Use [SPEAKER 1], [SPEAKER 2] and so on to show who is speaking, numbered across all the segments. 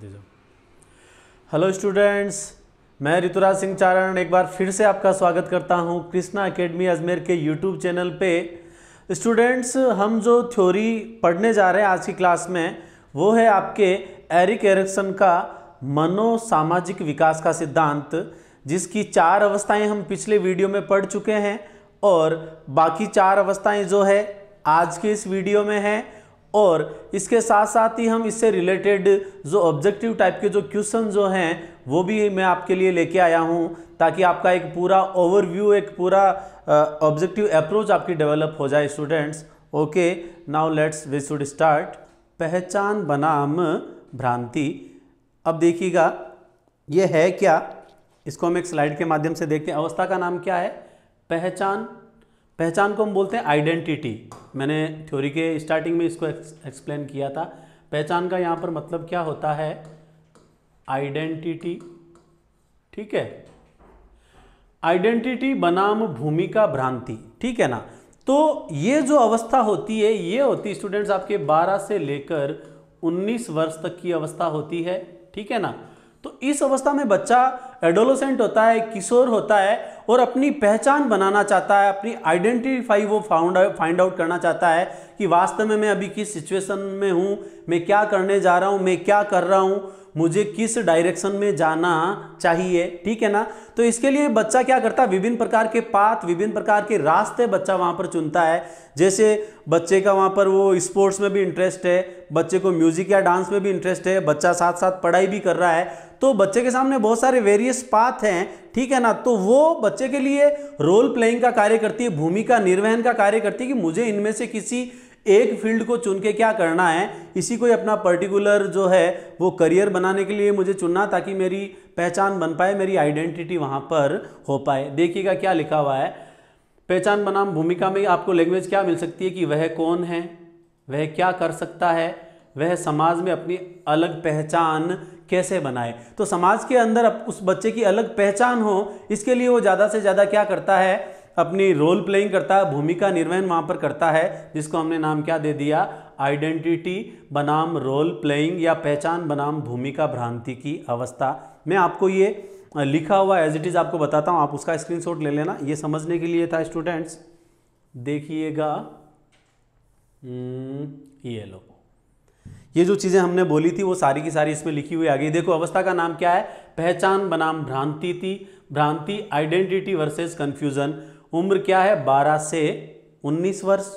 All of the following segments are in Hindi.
[SPEAKER 1] जल्दी जाओ हेलो स्टूडेंट्स मैं ऋतुराज सिंह चारण एक बार फिर से आपका स्वागत करता हूं कृष्णा एकेडमी अजमेर के यूट्यूब चैनल पे स्टूडेंट्स हम जो थ्योरी पढ़ने जा रहे हैं आज की क्लास में वो है आपके एरिक एरिक्सन का मनोसामाजिक विकास का सिद्धांत जिसकी चार अवस्थाएं हम पिछले वीडियो में पढ़ चुके हैं और बाकी चार अवस्थाएं जो है आज के इस वीडियो में हैं और इसके साथ साथ ही हम इससे रिलेटेड जो ऑब्जेक्टिव टाइप के जो क्वेश्चन जो हैं वो भी मैं आपके लिए लेके आया हूँ ताकि आपका एक पूरा ओवरव्यू एक पूरा ऑब्जेक्टिव अप्रोच आपकी डेवलप हो जाए students okay now let's we should start पहचान बनाम भ्रांति अब देखिएगा ये है क्या इसको हम एक स्लाइड के माध्यम से देखते हैं अवस्था का नाम क्या है पहचान पहचान को हम बोलते हैं आइडेंटिटी मैंने थ्योरी के स्टार्टिंग में इसको एक्सप्लेन किया था पहचान का यहाँ पर मतलब क्या होता है आइडेंटिटी ठीक है आइडेंटिटी बनाम भूमिका भ्रांति ठीक है ना तो ये जो अवस्था होती है ये होती स्टूडेंट्स आपके 12 से लेकर 19 वर्ष तक की अवस्था होती है ठीक है ना तो इस अवस्था में बच्चा एडोलोसेंट होता है किशोर होता है और अपनी पहचान बनाना चाहता है अपनी आइडेंटिफाई वो फाउंड फाइंड आउट करना चाहता है कि वास्तव में मैं अभी किस सिचुएशन में हूँ मैं क्या करने जा रहा हूँ मैं क्या कर रहा हूँ मुझे किस डायरेक्शन में जाना चाहिए ठीक है ना तो इसके लिए बच्चा क्या करता है विभिन्न प्रकार के पाथ विभिन्न प्रकार के रास्ते बच्चा वहाँ पर चुनता है जैसे बच्चे का वहाँ पर वो स्पोर्ट्स में भी इंटरेस्ट है बच्चे को म्यूजिक या डांस में भी इंटरेस्ट है बच्चा साथ साथ पढ़ाई भी कर रहा है तो बच्चे के सामने बहुत सारे वेरियस पाथ हैं ठीक है ना तो वो बच्चे के लिए रोल प्लेइंग का कार्य करती है भूमिका निर्वहन का कार्य करती है कि मुझे इनमें से किसी एक फील्ड को चुन के क्या करना है इसी को अपना पर्टिकुलर जो है वो करियर बनाने के लिए मुझे चुनना ताकि मेरी पहचान बन पाए मेरी आइडेंटिटी वहाँ पर हो पाए देखिएगा क्या लिखा हुआ है पहचान बनाम भूमिका में आपको लैंग्वेज क्या मिल सकती है कि वह कौन है वह क्या कर सकता है वह समाज में अपनी अलग पहचान कैसे बनाए तो समाज के अंदर उस बच्चे की अलग पहचान हो इसके लिए वो ज़्यादा से ज़्यादा क्या करता है अपनी रोल प्लेइंग करता है भूमिका निर्वहन वहाँ पर करता है जिसको हमने नाम क्या दे दिया आइडेंटिटी बनाम रोल प्लेइंग या पहचान बनाम भूमिका भ्रांति की अवस्था मैं आपको ये लिखा हुआ एज इट इज़ आपको बताता हूँ आप उसका स्क्रीनशॉट ले लेना ये समझने के लिए था स्टूडेंट्स देखिएगा हम्म, ये लो ये जो चीज़ें हमने बोली थी वो सारी की सारी इसमें लिखी हुई आ गई देखो अवस्था का नाम क्या है पहचान बनाम भ्रांति थी भ्रांति आइडेंटिटी वर्सेस कंफ्यूजन उम्र क्या है 12 से 19 वर्ष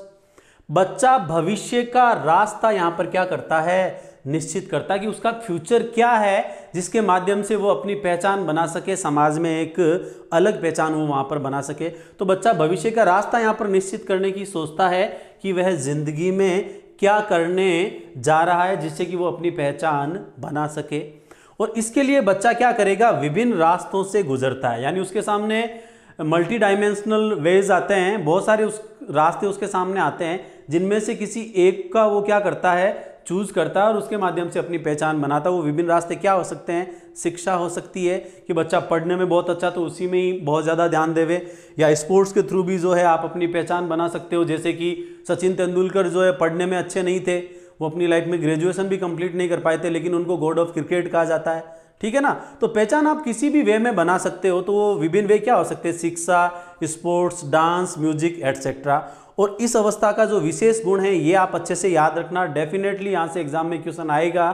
[SPEAKER 1] बच्चा भविष्य का रास्ता यहां पर क्या करता है निश्चित करता है कि उसका फ्यूचर क्या है जिसके माध्यम से वो अपनी पहचान बना सके समाज में एक अलग पहचान वो वहां पर बना सके तो बच्चा भविष्य का रास्ता यहां पर निश्चित करने की सोचता है कि वह जिंदगी में क्या करने जा रहा है जिससे कि वो अपनी पहचान बना सके और इसके लिए बच्चा क्या करेगा विभिन्न रास्तों से गुजरता है यानी उसके सामने मल्टी डायमेंशनल वेज आते हैं बहुत सारे उस रास्ते उसके सामने आते हैं जिनमें से किसी एक का वो क्या करता है चूज़ करता है और उसके माध्यम से अपनी पहचान बनाता है वो विभिन्न रास्ते क्या हो सकते हैं शिक्षा हो सकती है कि बच्चा पढ़ने में बहुत अच्छा तो उसी में ही बहुत ज़्यादा ध्यान देवे या स्पोर्ट्स के थ्रू भी जो है आप अपनी पहचान बना सकते हो जैसे कि सचिन तेंदुलकर जो है पढ़ने में अच्छे नहीं थे वो अपनी लाइफ में ग्रेजुएशन भी कंप्लीट नहीं कर पाए थे लेकिन उनको गॉड ऑफ क्रिकेट कहा जाता है ठीक है ना तो पहचान आप किसी भी वे में बना सकते हो तो वो विभिन्न वे क्या हो सकते हैं शिक्षा स्पोर्ट्स डांस म्यूजिक एटसेट्रा और इस अवस्था का जो विशेष गुण है ये आप अच्छे से याद रखना डेफिनेटली यहाँ से एग्जाम में क्वेश्चन आएगा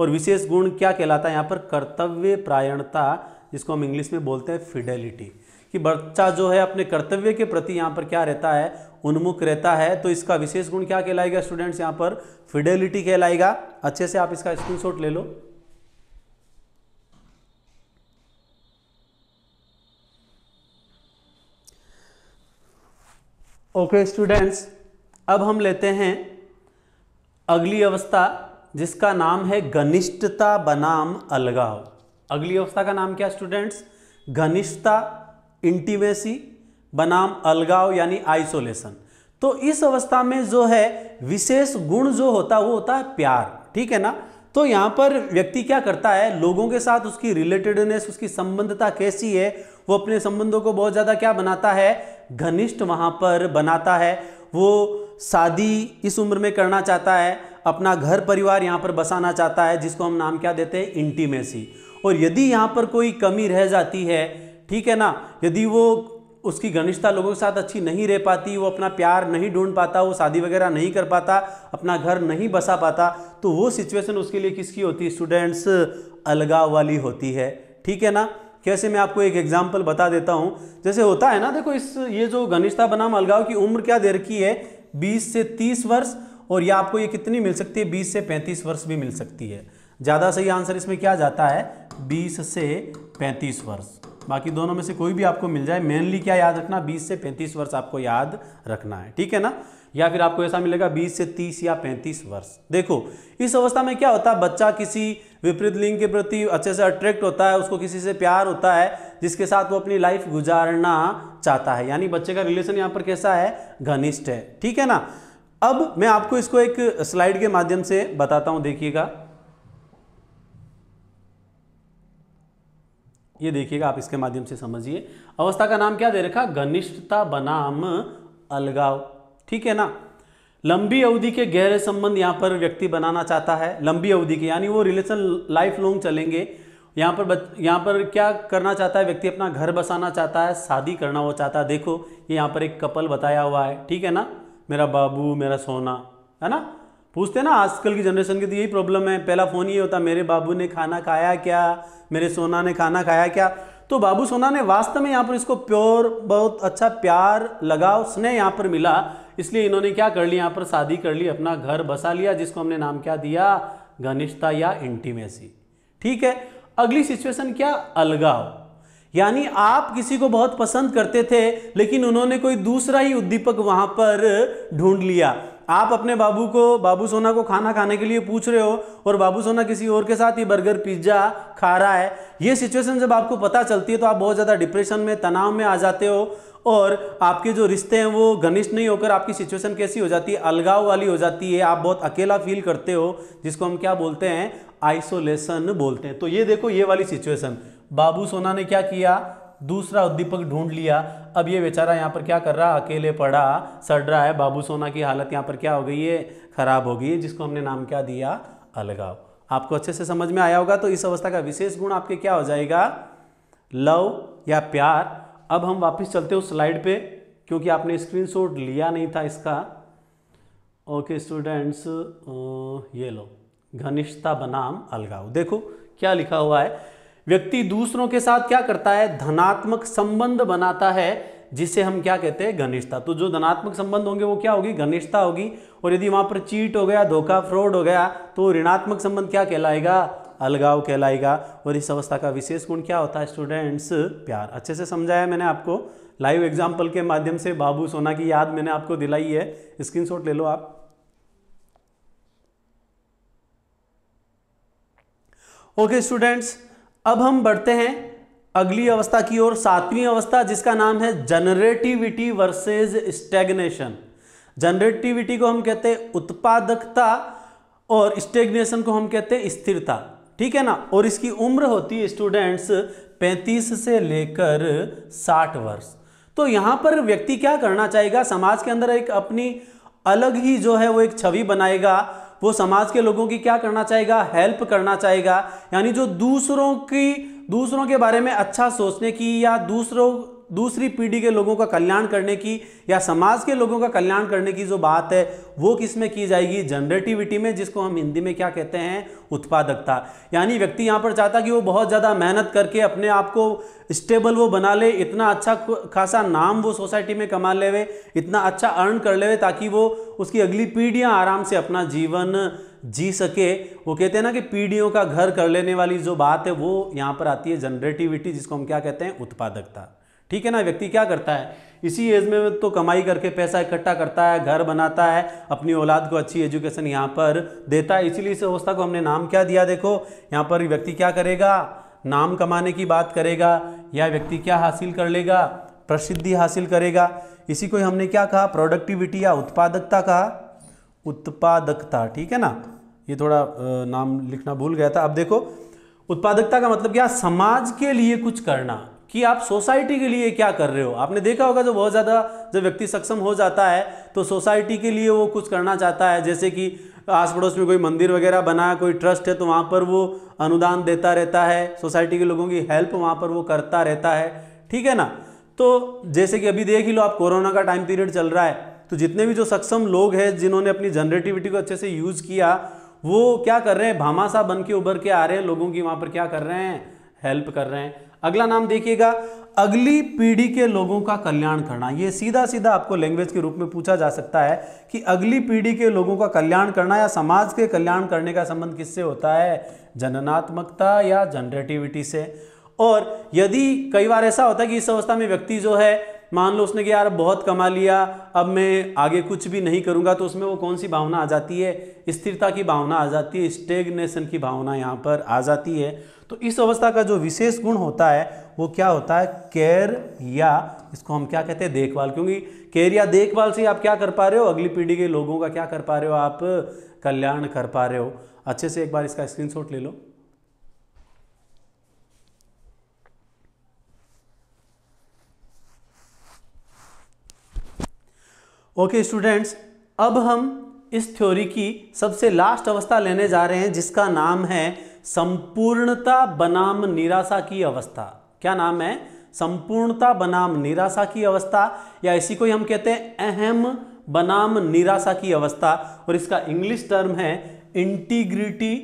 [SPEAKER 1] और विशेष गुण क्या कहलाता है यहाँ पर कर्तव्य प्रायणता जिसको हम इंग्लिश में बोलते हैं फिडेलिटी कि बच्चा जो है अपने कर्तव्य के प्रति यहाँ पर क्या रहता है उन्मुख रहता है तो इसका विशेष गुण क्या कहलाएगा स्टूडेंट्स यहाँ पर फिडेलिटी कहलाएगा अच्छे से आप इसका स्क्रीनशॉट ले लो ओके स्टूडेंट्स अब हम लेते हैं अगली अवस्था जिसका नाम है घनिष्ठता बनाम अलगाव अगली अवस्था का नाम क्या स्टूडेंट्स घनिष्ठता इंटीमेसी बनाम अलगाव यानी आइसोलेशन तो इस अवस्था में जो है विशेष गुण जो होता है वो होता है प्यार ठीक है ना तो यहाँ पर व्यक्ति क्या करता है लोगों के साथ उसकी रिलेटेडनेस उसकी संबंधता कैसी है वो अपने संबंधों को बहुत ज़्यादा क्या बनाता है घनिष्ठ वहाँ पर बनाता है वो शादी इस उम्र में करना चाहता है अपना घर परिवार यहाँ पर बसाना चाहता है जिसको हम नाम क्या देते हैं इंटीमेसी और यदि यहाँ पर कोई कमी रह जाती है ठीक है ना यदि वो उसकी घनिष्ठता लोगों के साथ अच्छी नहीं रह पाती वो अपना प्यार नहीं ढूंढ पाता वो शादी वगैरह नहीं कर पाता अपना घर नहीं बसा पाता तो वो सिचुएशन उसके लिए किसकी होती है स्टूडेंट्स अलगाव वाली होती है ठीक है ना कैसे मैं आपको एक एग्जाम्पल बता देता हूँ जैसे होता है ना देखो इस ये जो घनिष्ठा बनाम अलगाव की उम्र क्या देर की है बीस से तीस वर्ष और यह आपको ये कितनी मिल सकती है बीस से पैंतीस वर्ष भी मिल सकती है ज़्यादा सही आंसर इसमें क्या जाता है बीस से पैंतीस वर्ष बाकी दोनों में से कोई भी आपको मिल जाए मेनली क्या याद रखना 20 से 35 वर्ष आपको याद रखना है ठीक है ना या फिर आपको ऐसा मिलेगा 20 से 30 या 35 वर्ष देखो इस अवस्था में क्या होता है बच्चा किसी विपरीत लिंग के प्रति अच्छे से अट्रैक्ट होता है उसको किसी से प्यार होता है जिसके साथ वो अपनी लाइफ गुजारना चाहता है यानी बच्चे का रिलेशन यहाँ पर कैसा है घनिष्ठ है ठीक है ना अब मैं आपको इसको एक स्लाइड के माध्यम से बताता हूँ देखिएगा ये देखिएगा आप इसके माध्यम से समझिए अवस्था का नाम क्या दे रखा घनिष्ठता बनाम अलगाव ठीक है ना लंबी अवधि के गहरे संबंध यहाँ पर व्यक्ति बनाना चाहता है लंबी अवधि के यानी वो रिलेशन लाइफ लॉन्ग चलेंगे यहाँ पर बच यहाँ पर क्या करना चाहता है व्यक्ति अपना घर बसाना चाहता है शादी करना वो चाहता है देखो ये यहाँ पर एक कपल बताया हुआ है ठीक है ना मेरा बाबू मेरा सोना है ना पूछते ना आजकल की जनरेशन की तो यही प्रॉब्लम है पहला फ़ोन ये होता मेरे बाबू ने खाना खाया क्या मेरे सोना ने खाना खाया क्या तो बाबू सोना ने वास्तव में यहाँ पर इसको प्योर बहुत अच्छा प्यार लगाव स्नेह यहाँ पर मिला इसलिए इन्होंने क्या कर लिया यहाँ पर शादी कर ली अपना घर बसा लिया जिसको हमने नाम क्या दिया घनिष्ठता या इंटीमेसी ठीक है अगली सिचुएशन क्या अलगाव यानी आप किसी को बहुत पसंद करते थे लेकिन उन्होंने कोई दूसरा ही उद्दीपक वहां पर ढूंढ लिया आप अपने बाबू को बाबू सोना को खाना खाने के लिए पूछ रहे हो और बाबू सोना किसी और के साथ ही बर्गर पिज्ज़ा खा रहा है ये सिचुएशन जब आपको पता चलती है तो आप बहुत ज़्यादा डिप्रेशन में तनाव में आ जाते हो और आपके जो रिश्ते हैं वो घनिष्ठ नहीं होकर आपकी सिचुएशन कैसी हो जाती है अलगाव वाली हो जाती है आप बहुत अकेला फील करते हो जिसको हम क्या बोलते हैं आइसोलेशन बोलते हैं तो ये देखो ये वाली सिचुएशन बाबू सोना ने क्या किया दूसरा उद्दीपक ढूंढ लिया अब ये बेचारा यहाँ पर क्या कर रहा अकेले पड़ा सड़ रहा है बाबू सोना की हालत यहाँ पर क्या हो गई है खराब हो गई है जिसको हमने नाम क्या दिया अलगाव आपको अच्छे से समझ में आया होगा तो इस अवस्था का विशेष गुण आपके क्या हो जाएगा लव या प्यार अब हम वापस चलते हो स्लाइड पे क्योंकि आपने स्क्रीनशॉट लिया नहीं था इसका ओके स्टूडेंट्स ये लो घनिष्ठता बनाम अलगाव देखो क्या लिखा हुआ है व्यक्ति दूसरों के साथ क्या करता है धनात्मक संबंध बनाता है जिसे हम क्या कहते हैं घनिष्ठता तो जो धनात्मक संबंध होंगे वो क्या होगी घनिष्ठता होगी और यदि वहां पर चीट हो गया धोखा फ्रॉड हो गया तो ऋणात्मक संबंध क्या कहलाएगा अलगाव कहलाएगा और इस अवस्था का विशेष गुण क्या होता है स्टूडेंट्स प्यार अच्छे से समझाया मैंने आपको लाइव एग्जाम्पल के माध्यम से बाबू सोना की याद मैंने आपको दिलाई है स्क्रीन ले लो आप ओके स्टूडेंट्स अब हम बढ़ते हैं अगली अवस्था की ओर सातवीं अवस्था जिसका नाम है जनरेटिविटी वर्सेस स्टेग्नेशन जनरेटिविटी को हम कहते हैं उत्पादकता और स्टेग्नेशन को हम कहते हैं स्थिरता ठीक है ना और इसकी उम्र होती है स्टूडेंट्स 35 से लेकर 60 वर्ष तो यहां पर व्यक्ति क्या करना चाहेगा समाज के अंदर एक अपनी अलग ही जो है वो एक छवि बनाएगा वो समाज के लोगों की क्या करना चाहेगा हेल्प करना चाहेगा यानी जो दूसरों की दूसरों के बारे में अच्छा सोचने की या दूसरों दूसरी पीढ़ी के लोगों का कल्याण करने की या समाज के लोगों का कल्याण करने की जो बात है वो किस में की जाएगी जनरेटिविटी में जिसको हम हिंदी में क्या कहते हैं उत्पादकता यानी व्यक्ति यहाँ पर चाहता कि वो बहुत ज़्यादा मेहनत करके अपने आप को स्टेबल वो बना ले इतना अच्छा खासा नाम वो सोसाइटी में कमा लेवे इतना अच्छा अर्न कर ले ताकि वो उसकी अगली पीढ़ियाँ आराम से अपना जीवन जी सके वो कहते हैं ना कि पीढ़ियों का घर कर लेने वाली जो बात है वो यहाँ पर आती है जनरेटिविटी जिसको हम क्या कहते हैं उत्पादकता ठीक है ना व्यक्ति क्या करता है इसी एज में तो कमाई करके पैसा इकट्ठा करता है घर बनाता है अपनी औलाद को अच्छी एजुकेशन यहाँ पर देता है इसीलिए इस अवस्था को हमने नाम क्या दिया देखो यहाँ पर व्यक्ति क्या करेगा नाम कमाने की बात करेगा या व्यक्ति क्या हासिल कर लेगा प्रसिद्धि हासिल करेगा इसी को हमने क्या कहा प्रोडक्टिविटी या उत्पादकता कहा उत्पादकता ठीक है ना ये थोड़ा नाम लिखना भूल गया था अब देखो उत्पादकता का मतलब क्या समाज के लिए कुछ करना कि आप सोसाइटी के लिए क्या कर रहे हो आपने देखा होगा जो बहुत ज़्यादा जब व्यक्ति सक्षम हो जाता है तो सोसाइटी के लिए वो कुछ करना चाहता है जैसे कि आस पड़ोस में कोई मंदिर वगैरह बना कोई ट्रस्ट है तो वहाँ पर वो अनुदान देता रहता है सोसाइटी के लोगों की हेल्प वहाँ पर वो करता रहता है ठीक है ना तो जैसे कि अभी देख ही लो आप कोरोना का टाइम पीरियड चल रहा है तो जितने भी जो सक्षम लोग हैं जिन्होंने अपनी जनरेटिविटी को अच्छे से यूज़ किया वो क्या कर रहे हैं भामाशाह बन के उभर के आ रहे हैं लोगों की वहाँ पर क्या कर रहे हैं हेल्प कर रहे हैं अगला नाम देखिएगा अगली पीढ़ी के लोगों का कल्याण करना यह सीधा सीधा आपको लैंग्वेज के रूप में पूछा जा सकता है कि अगली पीढ़ी के लोगों का कल्याण करना या समाज के कल्याण करने का संबंध किससे होता है जननात्मकता या जनरेटिविटी से और यदि कई बार ऐसा होता है कि इस अवस्था में व्यक्ति जो है मान लो उसने कि यार बहुत कमा लिया अब मैं आगे कुछ भी नहीं करूंगा तो उसमें वो कौन सी भावना आ जाती है स्थिरता की भावना आ जाती है स्टेगनेशन की भावना यहाँ पर आ जाती है तो इस अवस्था का जो विशेष गुण होता है वो क्या होता है केयर या इसको हम क्या कहते हैं देखभाल क्योंकि केयर या देखभाल से आप क्या कर पा रहे हो अगली पीढ़ी के लोगों का क्या कर पा रहे हो आप कल्याण कर पा रहे हो अच्छे से एक बार इसका स्क्रीनशॉट ले लो ओके okay, स्टूडेंट्स अब हम इस थ्योरी की सबसे लास्ट अवस्था लेने जा रहे हैं जिसका नाम है संपूर्णता बनाम निराशा की अवस्था क्या नाम है संपूर्णता बनाम निराशा की अवस्था या इसी को ही हम कहते हैं अहम बनाम निराशा की अवस्था और इसका इंग्लिश टर्म है इंटीग्रिटी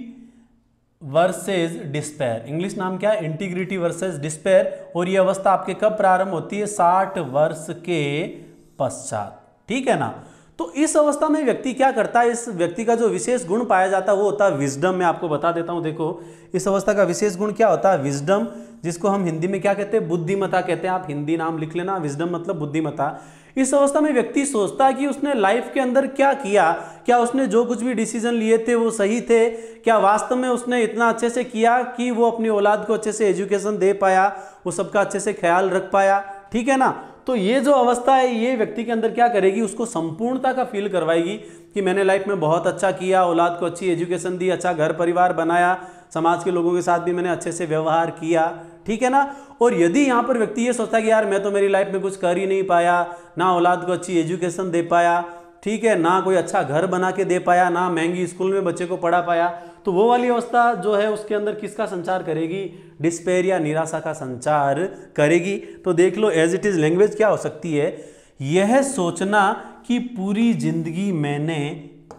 [SPEAKER 1] वर्सेस डिस्पेयर इंग्लिश नाम क्या है इंटीग्रिटी वर्सेस डिस्पेयर और यह अवस्था आपके कब प्रारंभ होती है साठ वर्ष के पश्चात ठीक है ना तो इस अवस्था में व्यक्ति क्या करता है इस व्यक्ति का जो विशेष गुण पाया जाता है वो होता है विजडम मैं आपको बता देता हूँ देखो इस अवस्था का विशेष गुण क्या होता है विजडम जिसको हम हिंदी में क्या कहते हैं बुद्धिमता कहते हैं आप हिंदी नाम लिख लेना विजडम मतलब बुद्धिमता इस अवस्था में व्यक्ति सोचता है कि उसने लाइफ के अंदर क्या किया क्या उसने जो कुछ भी डिसीजन लिए थे वो सही थे क्या वास्तव में उसने इतना अच्छे से किया कि वो अपनी औलाद को अच्छे से एजुकेशन दे पाया वो सबका अच्छे से ख्याल रख पाया ठीक है ना तो ये जो अवस्था है ये व्यक्ति के अंदर क्या करेगी उसको संपूर्णता का फील करवाएगी कि मैंने लाइफ में बहुत अच्छा किया औलाद को अच्छी एजुकेशन दी अच्छा घर परिवार बनाया समाज के लोगों के साथ भी मैंने अच्छे से व्यवहार किया ठीक है ना और यदि यहाँ पर व्यक्ति ये सोचता है कि यार मैं तो मेरी लाइफ में कुछ कर ही नहीं पाया ना औलाद को अच्छी एजुकेशन दे पाया ठीक है ना कोई अच्छा घर बना के दे पाया ना महंगी स्कूल में बच्चे को पढ़ा पाया तो वो वाली अवस्था जो है उसके अंदर किसका संचार करेगी डिस्पेयर या निराशा का संचार करेगी तो देख लो एज इट इज लैंग्वेज क्या हो सकती है यह सोचना कि पूरी जिंदगी मैंने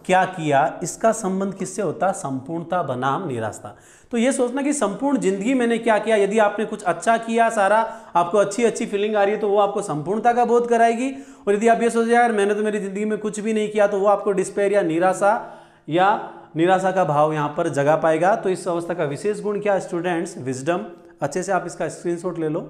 [SPEAKER 1] क्या किया इसका संबंध किससे होता संपूर्णता बनाम निराशा तो यह सोचना कि संपूर्ण जिंदगी मैंने क्या किया यदि आपने कुछ अच्छा किया सारा आपको अच्छी अच्छी फीलिंग आ रही है तो वो आपको संपूर्णता का बोध कराएगी और यदि आप ये सोचे यार मैंने तो मेरी जिंदगी में कुछ भी नहीं किया तो वो आपको डिस्पेयर या निराशा या निराशा का भाव यहाँ पर जगा पाएगा तो इस अवस्था का विशेष गुण क्या स्टूडेंट्स विजडम अच्छे से आप इसका स्क्रीनशॉट ले लो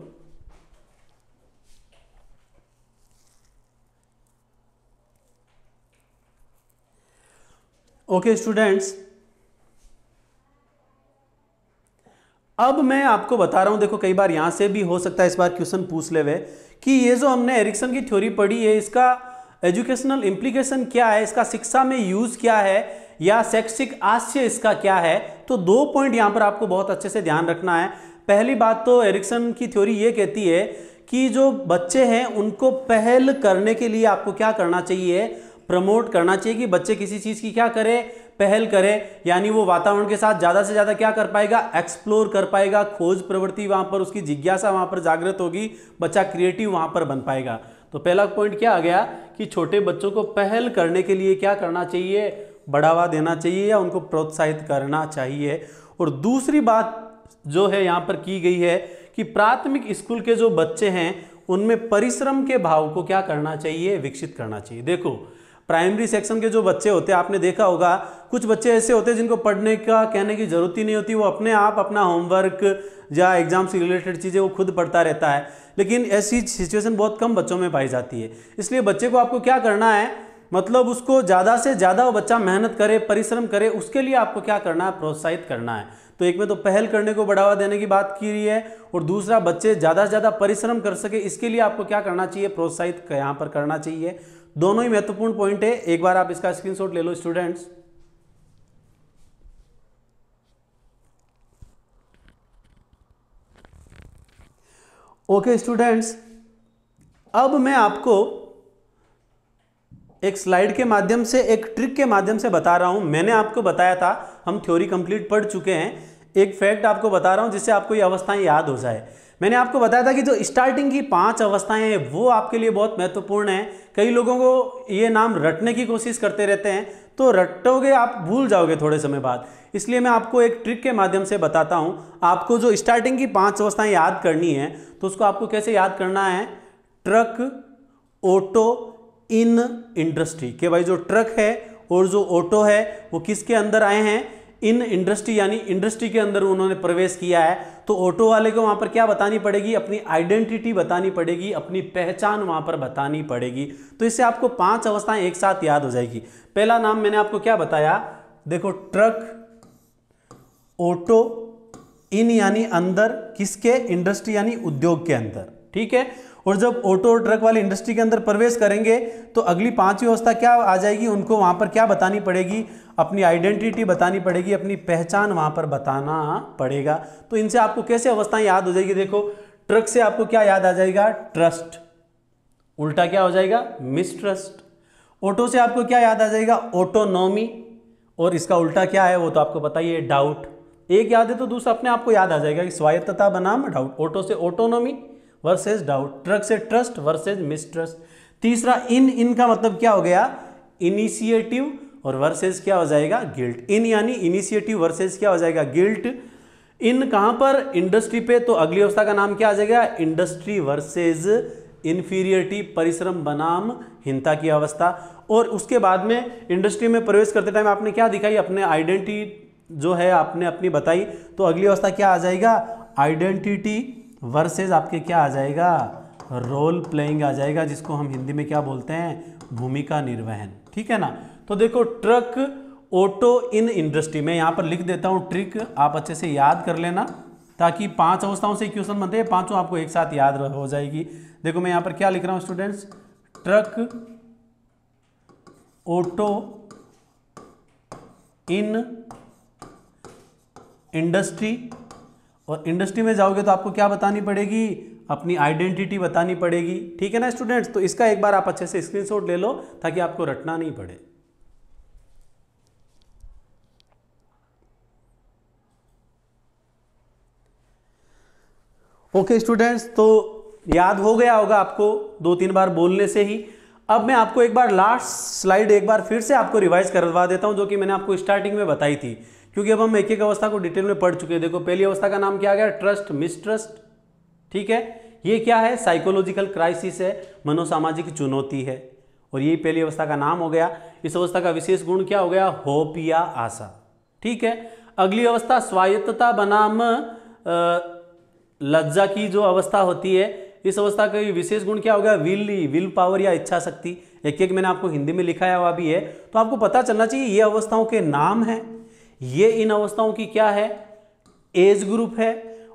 [SPEAKER 1] ओके okay, स्टूडेंट्स अब मैं आपको बता रहा हूं देखो कई बार यहां से भी हो सकता है इस बार क्वेश्चन पूछ ले कि ये जो हमने एरिक्सन की थ्योरी पढ़ी है इसका एजुकेशनल इंप्लीकेशन क्या है इसका शिक्षा में यूज क्या है या शैक्षिक आशय इसका क्या है तो दो पॉइंट यहाँ पर आपको बहुत अच्छे से ध्यान रखना है पहली बात तो एरिक्सन की थ्योरी ये कहती है कि जो बच्चे हैं उनको पहल करने के लिए आपको क्या करना चाहिए प्रमोट करना चाहिए कि बच्चे किसी चीज़ की क्या करे पहल करे यानी वो वातावरण के साथ ज़्यादा से ज़्यादा क्या कर पाएगा एक्सप्लोर कर पाएगा खोज प्रवृत्ति वहाँ पर उसकी जिज्ञासा वहाँ पर जागृत होगी बच्चा क्रिएटिव वहाँ पर बन पाएगा तो पहला पॉइंट क्या आ गया कि छोटे बच्चों को पहल करने के लिए क्या करना चाहिए बढ़ावा देना चाहिए या उनको प्रोत्साहित करना चाहिए और दूसरी बात जो है यहाँ पर की गई है कि प्राथमिक स्कूल के जो बच्चे हैं उनमें परिश्रम के भाव को क्या करना चाहिए विकसित करना चाहिए देखो प्राइमरी सेक्शन के जो बच्चे होते हैं आपने देखा होगा कुछ बच्चे ऐसे होते हैं जिनको पढ़ने का कहने की ज़रूरत ही नहीं होती वो अपने आप अपना होमवर्क या एग्जाम से रिलेटेड चीज़ें वो खुद पढ़ता रहता है लेकिन ऐसी सिचुएशन बहुत कम बच्चों में पाई जाती है इसलिए बच्चे को आपको क्या करना है मतलब उसको ज़्यादा से ज़्यादा वो बच्चा मेहनत करे परिश्रम करे उसके लिए आपको क्या करना है प्रोत्साहित करना है तो एक में तो पहल करने को बढ़ावा देने की बात की रही है और दूसरा बच्चे ज़्यादा से ज़्यादा परिश्रम कर सके इसके लिए आपको क्या करना चाहिए प्रोत्साहित यहाँ पर करना चाहिए दोनों ही महत्वपूर्ण पॉइंट है एक बार आप इसका स्क्रीन ले लो स्टूडेंट्स ओके स्टूडेंट्स अब मैं आपको एक स्लाइड के माध्यम से एक ट्रिक के माध्यम से बता रहा हूँ मैंने आपको बताया था हम थ्योरी कंप्लीट पढ़ चुके हैं एक फैक्ट आपको बता रहा हूँ जिससे आपको ये अवस्थाएं याद हो जाए मैंने आपको बताया था कि जो स्टार्टिंग की पांच अवस्थाएं हैं वो आपके लिए बहुत महत्वपूर्ण है कई लोगों को ये नाम रटने की कोशिश करते रहते हैं तो रटोगे आप भूल जाओगे थोड़े समय बाद इसलिए मैं आपको एक ट्रिक के माध्यम से बताता हूँ आपको जो स्टार्टिंग की पाँच अवस्थाएँ याद करनी है तो उसको आपको कैसे याद करना है ट्रक ऑटो इन इंडस्ट्री के भाई जो ट्रक है और जो ऑटो है वो किसके अंदर आए हैं इन इंडस्ट्री यानी इंडस्ट्री के अंदर उन्होंने प्रवेश किया है तो ऑटो वाले को वहां पर क्या बतानी पड़ेगी अपनी आइडेंटिटी बतानी पड़ेगी अपनी पहचान वहां पर बतानी पड़ेगी तो इससे आपको पांच अवस्थाएं एक साथ याद हो जाएगी पहला नाम मैंने आपको क्या बताया देखो ट्रक ऑटो इन यानी अंदर किसके इंडस्ट्री यानी उद्योग के अंदर ठीक है और जब ऑटो और ट्रक वाली इंडस्ट्री के अंदर प्रवेश करेंगे तो अगली पांचवी अवस्था क्या आ जाएगी उनको वहाँ पर क्या बतानी पड़ेगी अपनी आइडेंटिटी बतानी पड़ेगी अपनी पहचान वहाँ पर बताना पड़ेगा तो इनसे आपको कैसे अवस्थाएं याद हो जाएगी देखो ट्रक से आपको क्या याद आ जाएगा ट्रस्ट उल्टा क्या हो जाएगा मिसट्रस्ट ऑटो से आपको क्या याद आ जाएगा ऑटोनॉमी और इसका उल्टा क्या है वो तो आपको बताइए डाउट एक याद है तो दूसरा अपने आप को याद आ जाएगा कि स्वायत्तता बनाम डाउट ऑटो से ऑटोनॉमी वर्सेज डाउट ट्रक से ट्रस्ट वर्सेज मिसट्रस्ट तीसरा इन इन का मतलब क्या हो गया इनिशिएटिव और वर्सेज क्या हो जाएगा गिल्ट इन यानी इनिशिएटिव वर्सेज क्या हो जाएगा गिल्ट इन कहां पर इंडस्ट्री पे तो अगली अवस्था का नाम क्या आ जाएगा इंडस्ट्री वर्सेज इन्फीरियरिटी परिश्रम बनाम हिंता की अवस्था और उसके बाद में इंडस्ट्री में प्रवेश करते टाइम आपने क्या दिखाई अपने आइडेंटिटी जो है आपने अपनी बताई तो अगली अवस्था क्या आ जाएगा आइडेंटिटी वर्सेज आपके क्या आ जाएगा रोल प्लेइंग आ जाएगा जिसको हम हिंदी में क्या बोलते हैं भूमिका निर्वहन ठीक है ना तो देखो ट्रक ऑटो इन इंडस्ट्री में यहां पर लिख देता हूं ट्रिक आप अच्छे से याद कर लेना ताकि पांच अवस्थाओं से क्वेश्चन बनते हैं पांचों आपको एक साथ याद हो जाएगी देखो मैं यहां पर क्या लिख रहा हूं students truck auto in industry और इंडस्ट्री में जाओगे तो आपको क्या बतानी पड़ेगी अपनी आइडेंटिटी बतानी पड़ेगी ठीक है ना स्टूडेंट्स तो इसका एक बार आप अच्छे से स्क्रीनशॉट ले लो ताकि आपको रटना नहीं पड़े ओके okay, स्टूडेंट्स तो याद हो गया होगा आपको दो तीन बार बोलने से ही अब मैं आपको एक बार लास्ट स्लाइड एक बार फिर से आपको रिवाइज करवा देता हूं जो कि मैंने आपको स्टार्टिंग में बताई थी क्योंकि अब हम एक एक अवस्था को डिटेल में पढ़ चुके हैं देखो पहली अवस्था का नाम क्या आ गया ट्रस्ट मिसट्रस्ट ठीक है ये क्या है साइकोलॉजिकल क्राइसिस है मनोसामाजिक चुनौती है और ये पहली अवस्था का नाम हो गया इस अवस्था का विशेष गुण क्या हो गया होप या आशा ठीक है अगली अवस्था स्वायत्तता बनाम लज्जा की जो अवस्था होती है इस अवस्था का विशेष गुण क्या हो गया विल विल पावर या इच्छा शक्ति एक एक मैंने आपको हिंदी में लिखाया हुआ भी है तो आपको पता चलना चाहिए ये अवस्थाओं के नाम हैं ये इन अवस्थाओं की क्या है एज ग्रुप है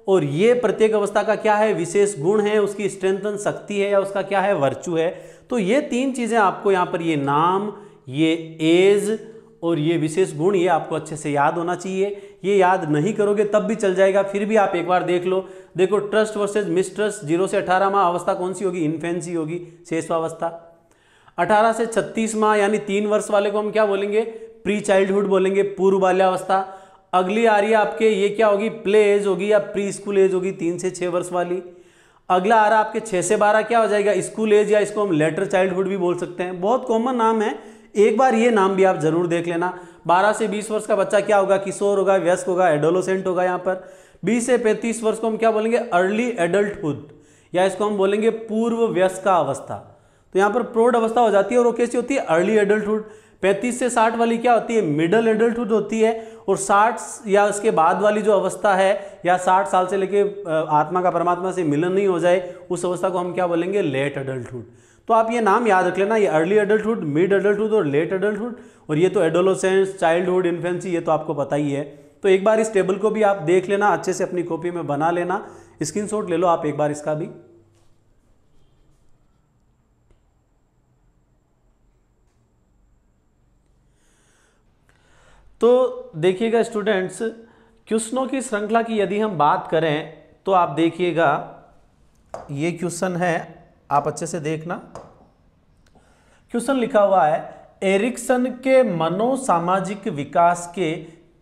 [SPEAKER 1] और ये प्रत्येक अवस्था का क्या है विशेष गुण है उसकी स्ट्रेंथन शक्ति है या उसका क्या है वर्चू है तो ये तीन चीज़ें आपको यहां पर ये नाम ये एज और ये विशेष गुण ये आपको अच्छे से याद होना चाहिए ये याद नहीं करोगे तब भी चल जाएगा फिर भी आप एक बार देख लो देखो ट्रस्ट वर्सेज मिस्ट्रस्ट जीरो से अठारह माह अवस्था कौन सी होगी इन्फेंसी होगी शेषवावस्था अठारह से छत्तीस माह यानी तीन वर्ष वाले को हम क्या बोलेंगे प्री चाइल्डहुड बोलेंगे पूर्व बाल्यावस्था अगली आ रही है आपके ये क्या होगी प्ले एज होगी या प्री स्कूल एज होगी तीन से छः वर्ष वाली अगला आ रहा है आपके छः से बारह क्या हो जाएगा स्कूल एज या इसको हम लेटर चाइल्डहुड भी बोल सकते हैं बहुत कॉमन नाम है एक बार ये नाम भी आप जरूर देख लेना बारह से बीस वर्ष का बच्चा क्या होगा किशोर होगा व्यस्क होगा एडोलोसेंट होगा यहाँ पर बीस से पैंतीस वर्ष को हम क्या बोलेंगे अर्ली एडल्टुड या इसको हम बोलेंगे पूर्व व्यस्क का अवस्था तो यहाँ पर प्रोड अवस्था हो जाती है और वो कैसी होती है अर्ली एडल्टुड पैंतीस से साठ वाली क्या होती है मिडल एडल्टुड होती है और साठ या उसके बाद वाली जो अवस्था है या साठ साल से लेके आत्मा का परमात्मा से मिलन नहीं हो जाए उस अवस्था को हम क्या बोलेंगे लेट एडल्टुड तो आप ये नाम याद रख लेना ये अर्ली एडल्टुड मिड एडल्टुड और लेट एडल्टुड और ये तो एडोलोसेंस चाइल्डहुड इन्फेंसी ये तो आपको पता ही है तो एक बार इस टेबल को भी आप देख लेना अच्छे से अपनी कॉपी में बना लेना स्क्रीनशॉट ले लो आप एक बार इसका भी तो देखिएगा स्टूडेंट्स क्वेश्चनों की श्रृंखला की यदि हम बात करें तो आप देखिएगा ये क्वेश्चन है आप अच्छे से देखना क्वेश्चन लिखा हुआ है एरिक्सन के मनोसामाजिक विकास के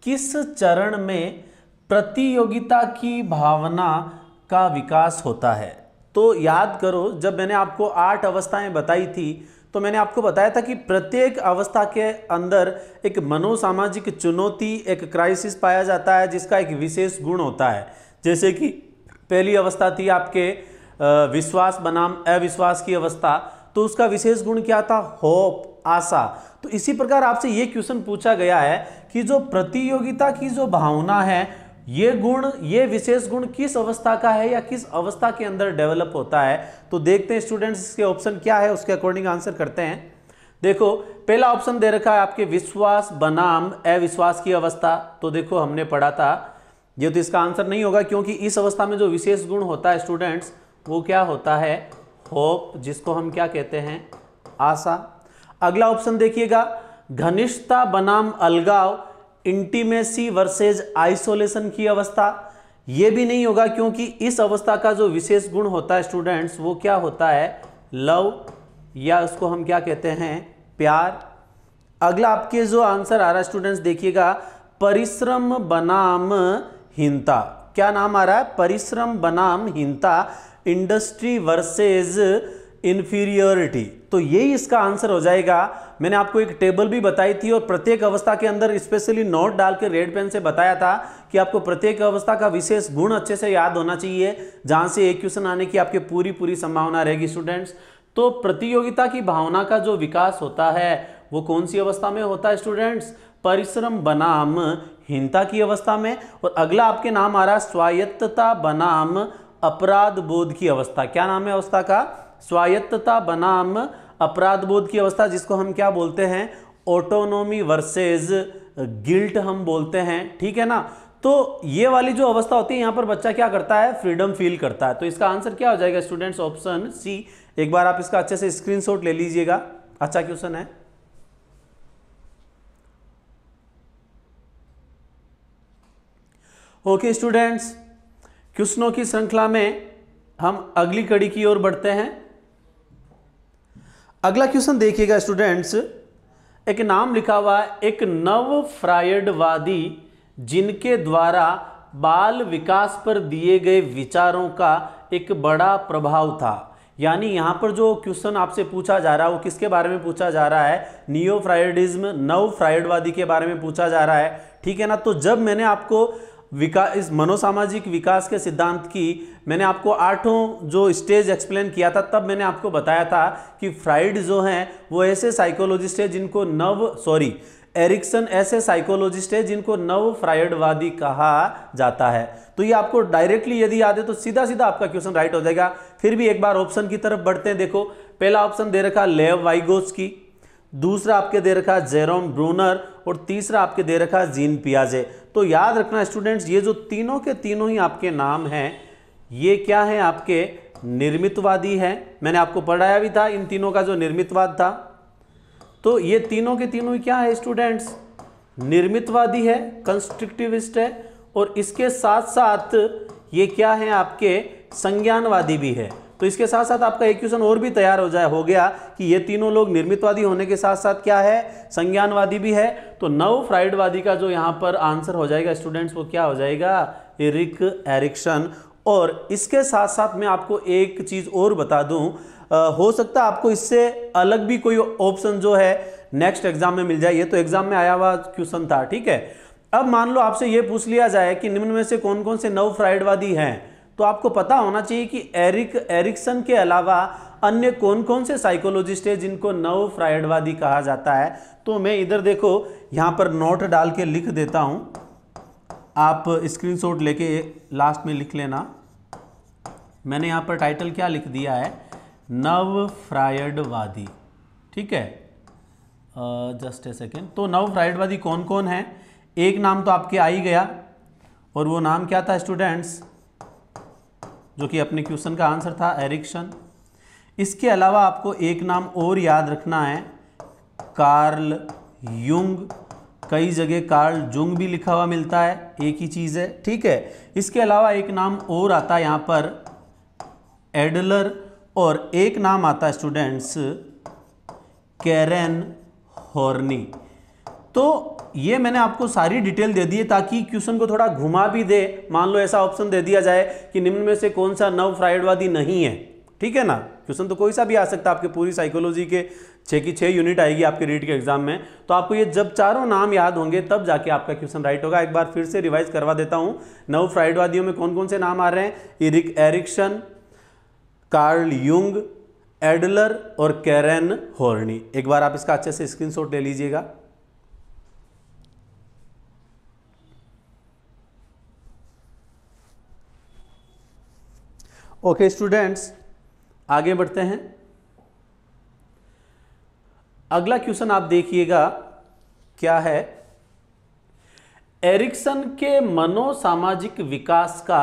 [SPEAKER 1] किस चरण में प्रतियोगिता की भावना का विकास होता है तो याद करो जब मैंने आपको आठ अवस्थाएं बताई थी तो मैंने आपको बताया था कि प्रत्येक अवस्था के अंदर एक मनोसामाजिक चुनौती एक क्राइसिस पाया जाता है जिसका एक विशेष गुण होता है जैसे कि पहली अवस्था थी आपके विश्वास बनाम अविश्वास की अवस्था तो उसका विशेष गुण क्या था होप आशा तो इसी प्रकार आपसे ये क्वेश्चन पूछा गया है कि जो प्रतियोगिता की जो भावना है ये गुण ये विशेष गुण किस अवस्था का है या किस अवस्था के अंदर डेवलप होता है तो देखते हैं स्टूडेंट्स इसके ऑप्शन क्या है उसके अकॉर्डिंग आंसर करते हैं देखो पहला ऑप्शन दे रखा है आपके विश्वास बनाम अविश्वास की अवस्था तो देखो हमने पढ़ा था ये तो इसका आंसर नहीं होगा क्योंकि इस अवस्था में जो विशेष गुण होता है स्टूडेंट्स वो क्या होता है होप जिसको हम क्या कहते हैं आशा अगला ऑप्शन देखिएगा घनिष्ठता बनाम अलगाव इंटीमेसी वर्सेज आइसोलेशन की अवस्था ये भी नहीं होगा क्योंकि इस अवस्था का जो विशेष गुण होता है स्टूडेंट्स वो क्या होता है लव या उसको हम क्या कहते हैं प्यार अगला आपके जो आंसर आ रहा है स्टूडेंट्स देखिएगा परिश्रम बनाम हिंता क्या नाम आ रहा है परिश्रम बनाम हिंता इंडस्ट्री वर्सेज इन्फीरियोरिटी तो यही इसका आंसर हो जाएगा मैंने आपको एक टेबल भी बताई थी और प्रत्येक अवस्था के अंदर स्पेशली नोट डाल के रेड पेन से बताया था कि आपको प्रत्येक अवस्था का विशेष गुण अच्छे से याद होना चाहिए जहां से एक क्वेश्चन आने की आपकी पूरी पूरी संभावना रहेगी स्टूडेंट्स तो प्रतियोगिता की भावना का जो विकास होता है वो कौन सी अवस्था में होता है स्टूडेंट्स परिश्रम बनाम हिंता की अवस्था में और अगला आपके नाम आ रहा है स्वायत्तता बनाम अपराध बोध की अवस्था क्या नाम है अवस्था का स्वायत्तता बनाम अपराध बोध की अवस्था जिसको हम क्या बोलते हैं ऑटोनोमी वर्सेज गिल्ट हम बोलते हैं ठीक है ना तो ये वाली जो अवस्था होती है यहां पर बच्चा क्या करता है फ्रीडम फील करता है तो इसका आंसर क्या हो जाएगा स्टूडेंट्स ऑप्शन सी एक बार आप इसका अच्छे से स्क्रीनशॉट ले लीजिएगा अच्छा क्वेश्चन है ओके स्टूडेंट्स क्वेश्चनों की श्रृंखला में हम अगली कड़ी की ओर बढ़ते हैं अगला क्वेश्चन देखिएगा स्टूडेंट्स एक नाम लिखा हुआ एक नव फ्रायडवादी जिनके द्वारा बाल विकास पर दिए गए विचारों का एक बड़ा प्रभाव था यानी यहाँ पर जो क्वेश्चन आपसे पूछा जा रहा है वो किसके बारे में पूछा जा रहा है नियो फ्रायडिज्म नव फ्रायडवादी के बारे में पूछा जा रहा है ठीक है ना तो जब मैंने आपको विकास इस मनोसामाजिक विकास के सिद्धांत की मैंने आपको आठों जो स्टेज एक्सप्लेन किया था तब मैंने आपको बताया था कि फ्राइड जो हैं वो ऐसे साइकोलॉजिस्ट है जिनको नव सॉरी एरिक्सन ऐसे साइकोलॉजिस्ट है जिनको नव फ्रायडवादी कहा जाता है तो ये आपको डायरेक्टली यदि याद है तो सीधा सीधा आपका क्वेश्चन राइट हो जाएगा फिर भी एक बार ऑप्शन की तरफ बढ़ते हैं देखो पहला ऑप्शन दे रखा लेव वाइगोस की दूसरा आपके दे रखा है जेरोम ब्रूनर और तीसरा आपके दे रखा है जीन पियाजे तो याद रखना स्टूडेंट्स ये जो तीनों के तीनों ही आपके नाम हैं ये क्या है आपके निर्मितवादी हैं मैंने आपको पढ़ाया भी था इन तीनों का जो निर्मितवाद था तो ये तीनों के तीनों ही क्या है स्टूडेंट्स निर्मितवादी है कंस्ट्रक्टिविस्ट है और इसके साथ साथ ये क्या है आपके संज्ञानवादी भी है तो इसके साथ साथ आपका एक क्वेश्चन और भी तैयार हो जाए हो गया कि ये तीनों लोग निर्मितवादी होने के साथ साथ क्या है संज्ञानवादी भी है तो नव फ्राइडवादी का जो यहाँ पर आंसर हो जाएगा स्टूडेंट्स वो क्या हो जाएगा इरिक एरिक्सन और इसके साथ साथ मैं आपको एक चीज़ और बता दूं आ, हो सकता है आपको इससे अलग भी कोई ऑप्शन जो है नेक्स्ट एग्जाम में मिल जाए ये तो एग्जाम में आया हुआ क्वेश्चन था ठीक है अब मान लो आपसे ये पूछ लिया जाए कि निम्न में से कौन कौन से नव फ्राइडवादी हैं तो आपको पता होना चाहिए कि एरिक एरिक्सन के अलावा अन्य कौन कौन से साइकोलॉजिस्ट है जिनको नव फ्रायडवादी कहा जाता है तो मैं इधर देखो यहां पर नोट डाल के लिख देता हूं आप स्क्रीनशॉट लेके लास्ट में लिख लेना मैंने यहां पर टाइटल क्या लिख दिया है नव फ्रायडवादी ठीक है जस्ट ए सेकेंड तो नव फ्रायडवादी कौन कौन है एक नाम तो आपके आ ही गया और वो नाम क्या था स्टूडेंट्स जो कि अपने क्वेश्चन का आंसर था एरिक्सन इसके अलावा आपको एक नाम और याद रखना है कार्ल युंग कई जगह कार्ल जुंग भी लिखा हुआ मिलता है एक ही चीज़ है ठीक है इसके अलावा एक नाम और आता है यहाँ पर एडलर और एक नाम आता है स्टूडेंट्स कैरन हॉर्नी तो ये मैंने आपको सारी डिटेल दे दी है ताकि क्वेश्चन को थोड़ा घुमा भी दे मान लो ऐसा ऑप्शन दे दिया जाए कि निम्न में से कौन सा नव फ्राइडवादी नहीं है ठीक है ना क्वेश्चन तो कोई सा भी आ सकता है आपके पूरी साइकोलॉजी के छः की छः यूनिट आएगी आपके रीट के एग्जाम में तो आपको ये जब चारों नाम याद होंगे तब जाके आपका क्वेश्चन राइट होगा एक बार फिर से रिवाइज करवा देता हूँ नव फ्राइडवादियों में कौन कौन से नाम आ रहे हैं Erik Erikson Carl Jung Adler और कैरन हॉर्नी एक बार आप इसका अच्छे से स्क्रीनशॉट ले लीजिएगा ओके okay, स्टूडेंट्स आगे बढ़ते हैं अगला क्वेश्चन आप देखिएगा क्या है एरिक्सन के मनोसामाजिक विकास का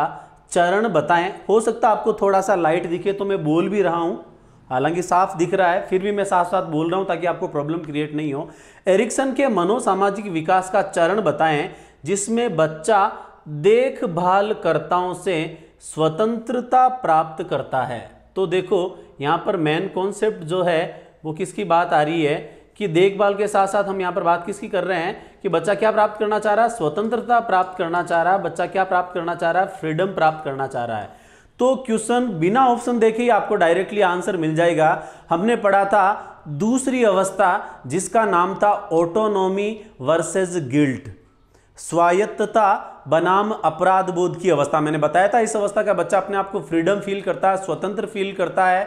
[SPEAKER 1] चरण बताएं हो सकता आपको थोड़ा सा लाइट दिखे तो मैं बोल भी रहा हूं हालांकि साफ दिख रहा है फिर भी मैं साथ साथ बोल रहा हूं ताकि आपको प्रॉब्लम क्रिएट नहीं हो एरिक्सन के मनोसामाजिक विकास का चरण बताएं जिसमें बच्चा देखभालकर्ताओं से स्वतंत्रता प्राप्त करता है तो देखो यहाँ पर मेन कॉन्सेप्ट जो है वो किसकी बात आ रही है कि देखभाल के साथ साथ हम यहाँ पर बात किसकी कर रहे हैं कि बच्चा क्या प्राप्त करना चाह रहा है स्वतंत्रता प्राप्त करना चाह रहा है बच्चा क्या प्राप्त करना चाह रहा है फ्रीडम प्राप्त करना चाह रहा है तो क्वेश्चन बिना ऑप्शन देखे ही आपको डायरेक्टली आंसर मिल जाएगा हमने पढ़ा था दूसरी अवस्था जिसका नाम था ऑटोनॉमी वर्सेज गिल्ट स्वायत्तता बनाम अपराध बोध की अवस्था मैंने बताया था इस अवस्था का बच्चा अपने आप को फ्रीडम फील करता है स्वतंत्र फील करता है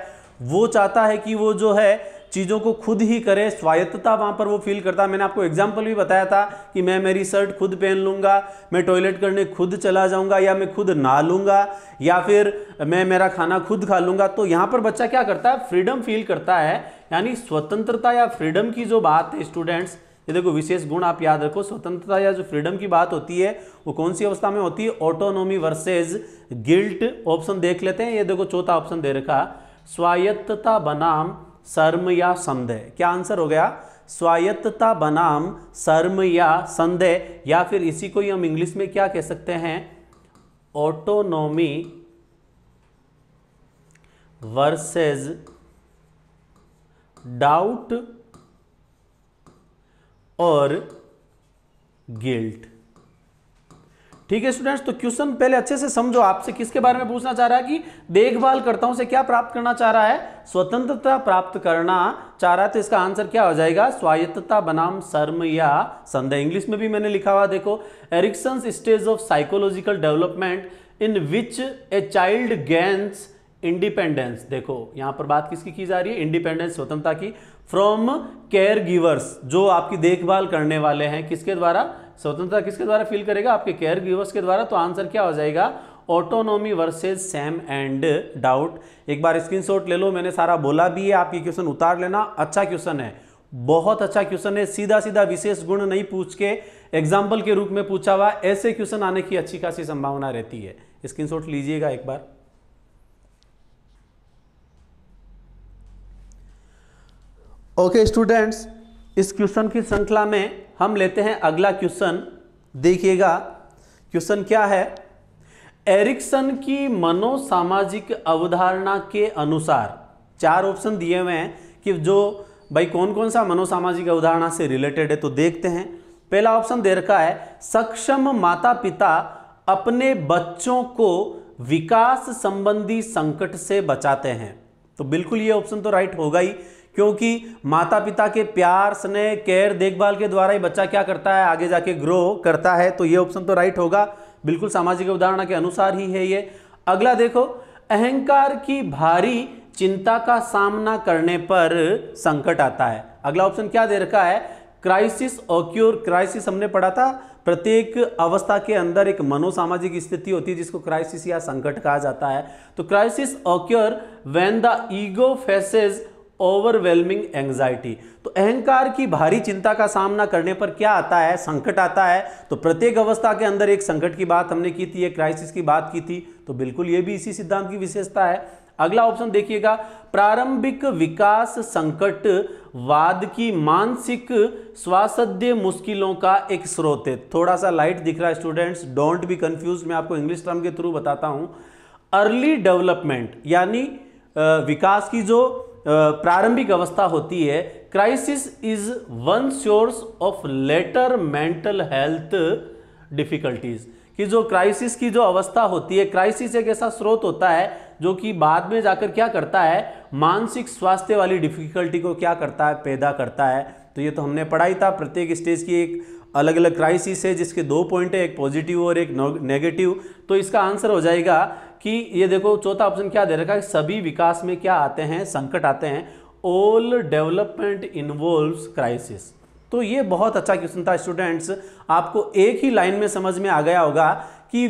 [SPEAKER 1] वो चाहता है कि वो जो है चीज़ों को खुद ही करे स्वायत्तता वहाँ पर वो फील करता मैंने आपको एग्जाम्पल भी बताया था कि मैं मेरी शर्ट खुद पहन लूँगा मैं टॉयलेट करने खुद चला जाऊँगा या मैं खुद नहा लूँगा या फिर मैं मेरा खाना खुद खा लूँगा तो यहाँ पर बच्चा क्या करता है फ्रीडम फील करता है यानी स्वतंत्रता या फ्रीडम की जो बात है स्टूडेंट्स ये देखो विशेष गुण आप याद रखो स्वतंत्रता या जो फ्रीडम की बात होती है वो कौन सी अवस्था में होती है ऑटोनोमी वर्सेज गिल्ट ऑप्शन देख लेते हैं ये देखो चौथा ऑप्शन दे रखा स्वायत्तता बनाम शर्म या संदेह क्या आंसर हो गया स्वायत्तता बनाम शर्म या संदेह या फिर इसी को ही हम इंग्लिश में क्या कह सकते हैं ऑटोनोमी वर्सेज डाउट और गिल्ट ठीक है स्टूडेंट्स तो क्वेश्चन पहले अच्छे से समझो आपसे किसके बारे में पूछना चाह रहा है कि देखभाल हूं से क्या प्राप्त करना चाह रहा है स्वतंत्रता प्राप्त करना चाह रहा है तो इसका आंसर क्या हो जाएगा स्वायत्तता बनाम शर्म या संदेह इंग्लिश में भी मैंने लिखा हुआ देखो Erikson stage of psychological development in which a child gains independence देखो यहां पर बात किसकी की जा रही है इंडिपेंडेंस स्वतंत्रता की फ्रॉम केयर गिवर्स जो आपकी देखभाल करने वाले हैं किसके द्वारा स्वतंत्रता किसके द्वारा फील करेगा आपके केयर गिवर्स के द्वारा तो आंसर क्या हो जाएगा autonomy versus shame and doubt एक बार स्क्रीनशॉट ले लो मैंने सारा बोला भी है आपकी क्वेश्चन उतार लेना अच्छा क्वेश्चन है बहुत अच्छा क्वेश्चन है सीधा सीधा विशेष गुण नहीं पूछ के एग्जाम्पल के रूप में पूछा हुआ ऐसे क्वेश्चन आने की अच्छी खासी संभावना रहती है स्क्रीनशॉट लीजिएगा एक बार ओके okay, स्टूडेंट्स इस क्वेश्चन की श्रृंखला में हम लेते हैं अगला क्वेश्चन देखिएगा क्वेश्चन क्या है एरिक्सन की मनोसामाजिक अवधारणा के अनुसार चार ऑप्शन दिए हुए हैं कि जो भाई कौन कौन सा मनोसामाजिक अवधारणा से रिलेटेड है तो देखते हैं पहला ऑप्शन दे रखा है सक्षम माता पिता अपने बच्चों को विकास संबंधी संकट से बचाते हैं तो बिल्कुल ये ऑप्शन तो राइट होगा ही क्योंकि माता पिता के प्यार स्नेह केयर देखभाल के द्वारा ही बच्चा क्या करता है आगे जाके ग्रो करता है तो ये ऑप्शन तो राइट होगा बिल्कुल सामाजिक उदाहरण के अनुसार ही है ये अगला देखो अहंकार की भारी चिंता का सामना करने पर संकट आता है अगला ऑप्शन क्या दे रखा है क्राइसिस ऑक्योर क्राइसिस हमने पढ़ा था प्रत्येक अवस्था के अंदर एक मनोसामाजिक स्थिति होती है जिसको क्राइसिस या संकट कहा जाता है तो crisis occur when the ego faces overwhelming anxiety तो अहंकार की भारी चिंता का सामना करने पर क्या आता है संकट आता है तो प्रत्येक अवस्था के अंदर एक संकट की बात हमने की थी एक क्राइसिस की बात की थी तो बिल्कुल ये भी इसी सिद्धांत की विशेषता है अगला ऑप्शन देखिएगा प्रारंभिक विकास संकट वाद की मानसिक स्वास्थ्य मुश्किलों का एक स्रोत है थोड़ा सा लाइट दिख रहा है स्टूडेंट्स डोंट बी कंफ्यूज मैं आपको इंग्लिश टर्म के थ्रू बताता हूं अर्ली डेवलपमेंट यानी विकास की जो प्रारंभिक अवस्था होती है crisis is one source of later mental health difficulties कि जो क्राइसिस की जो अवस्था होती है क्राइसिस एक ऐसा स्रोत होता है जो कि बाद में जाकर क्या करता है मानसिक स्वास्थ्य वाली डिफिकल्टी को क्या करता है पैदा करता है तो ये तो हमने पढ़ाई था प्रत्येक स्टेज की एक अलग अलग क्राइसिस है जिसके दो पॉइंट है एक पॉजिटिव और एक नेगेटिव तो इसका आंसर हो जाएगा कि ये देखो चौथा ऑप्शन क्या दे रखा है सभी विकास में क्या आते हैं संकट आते हैं ऑल डेवलपमेंट इन्वॉल्व्स क्राइसिस तो ये बहुत अच्छा क्वेश्चन था स्टूडेंट्स आपको एक ही लाइन में समझ में आ गया होगा कि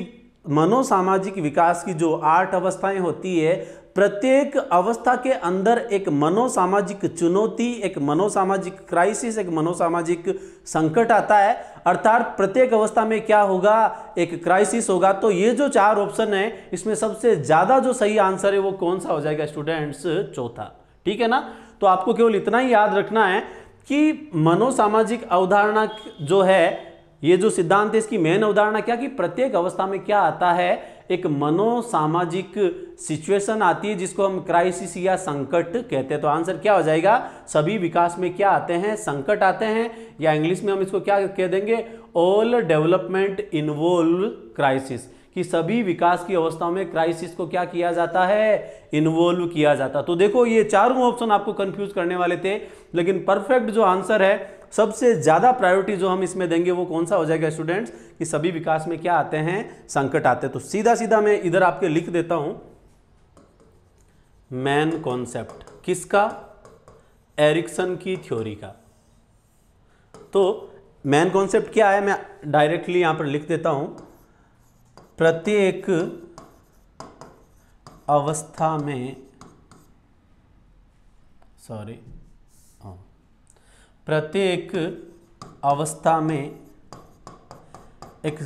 [SPEAKER 1] मनोसामाजिक विकास की जो आठ अवस्थाएं होती है प्रत्येक अवस्था के अंदर एक मनोसामाजिक चुनौती एक मनोसामाजिक क्राइसिस एक मनोसामाजिक संकट आता है अर्थात प्रत्येक अवस्था में क्या होगा एक क्राइसिस होगा तो ये जो चार ऑप्शन है इसमें सबसे ज़्यादा जो सही आंसर है वो कौन सा हो जाएगा स्टूडेंट्स चौथा ठीक है ना तो आपको केवल इतना ही याद रखना है कि मनोसामाजिक अवधारणा जो है ये जो सिद्धांत है इसकी मेन अवधारणा क्या कि प्रत्येक अवस्था में क्या आता है एक मनोसामाजिक सिचुएशन आती है जिसको हम क्राइसिस या संकट कहते हैं तो आंसर क्या हो जाएगा सभी विकास में क्या आते हैं संकट आते हैं या इंग्लिश में हम इसको क्या कह देंगे ऑल डेवलपमेंट इन्वॉल्व क्राइसिस कि सभी विकास की अवस्थाओं में क्राइसिस को क्या किया जाता है इन्वॉल्व किया जाता तो देखो ये चारों ऑप्शन आपको कंफ्यूज करने वाले थे लेकिन परफेक्ट जो आंसर है सबसे ज़्यादा प्रायोरिटी जो हम इसमें देंगे वो कौन सा हो जाएगा स्टूडेंट्स कि सभी विकास में क्या आते हैं संकट आते हैं तो सीधा सीधा मैं इधर आपके लिख देता हूं मैन कॉन्सेप्ट किसका एरिक्सन की थ्योरी का तो मैन कॉन्सेप्ट क्या है मैं डायरेक्टली यहां पर लिख देता हूं प्रत्येक अवस्था में सॉरी प्रत्येक अवस्था में एक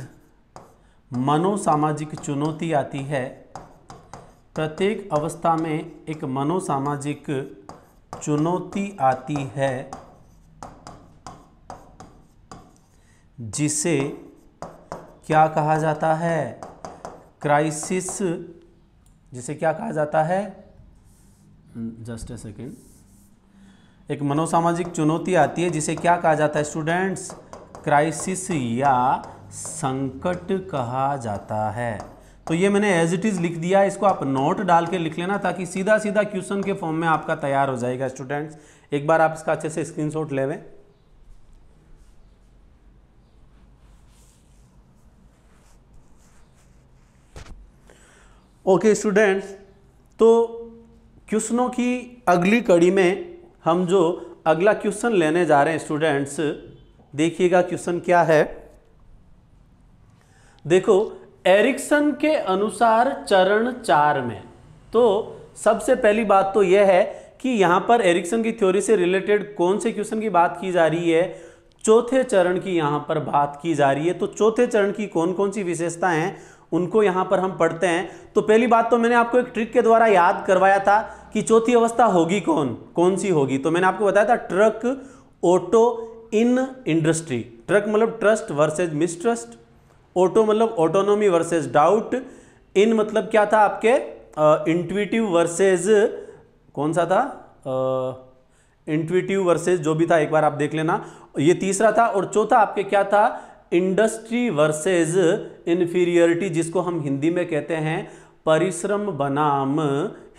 [SPEAKER 1] मनोसामाजिक चुनौती आती है प्रत्येक अवस्था में एक मनोसामाजिक चुनौती आती है जिसे क्या कहा जाता है क्राइसिस जिसे क्या कहा जाता है जस्ट ए सेकेंड एक मनोसामाजिक चुनौती आती है जिसे क्या कहा जाता है स्टूडेंट्स क्राइसिस या संकट कहा जाता है तो ये मैंने एज इट इज़ लिख दिया इसको आप नोट डाल के लिख लेना ताकि सीधा सीधा क्वेश्चन के फॉर्म में आपका तैयार हो जाएगा स्टूडेंट्स एक बार आप इसका अच्छे से स्क्रीनशॉट लेवें ओके स्टूडेंट्स तो क्वेश्चनों की अगली कड़ी में हम जो अगला क्वेश्चन लेने जा रहे हैं स्टूडेंट्स देखिएगा क्वेश्चन क्या है देखो एरिक्सन के अनुसार चरण चार में तो सबसे पहली बात तो यह है कि यहां पर एरिक्सन की थ्योरी से रिलेटेड कौन से क्वेश्चन की बात की जा रही है चौथे चरण की यहां पर बात की जा रही है तो चौथे चरण की कौन कौन सी विशेषताएं हैं उनको यहां पर हम पढ़ते हैं तो पहली बात तो मैंने आपको एक ट्रिक के द्वारा याद करवाया था कि चौथी अवस्था होगी कौन कौन सी होगी तो मैंने आपको बताया था truck auto in industry truck मतलब ट्रस्ट वर्सेज मिसट्रस्ट ऑटो मतलब ऑटोनोमी वर्सेज डाउट इन मतलब क्या था आपके इंट्यूटिव वर्सेज कौन सा था इंट्यूटिव वर्सेज जो भी था एक बार आप देख लेना ये तीसरा था और चौथा आपके क्या था इंडस्ट्री वर्सेज इन्फीरियरिटी जिसको हम हिंदी में कहते हैं परिश्रम बनाम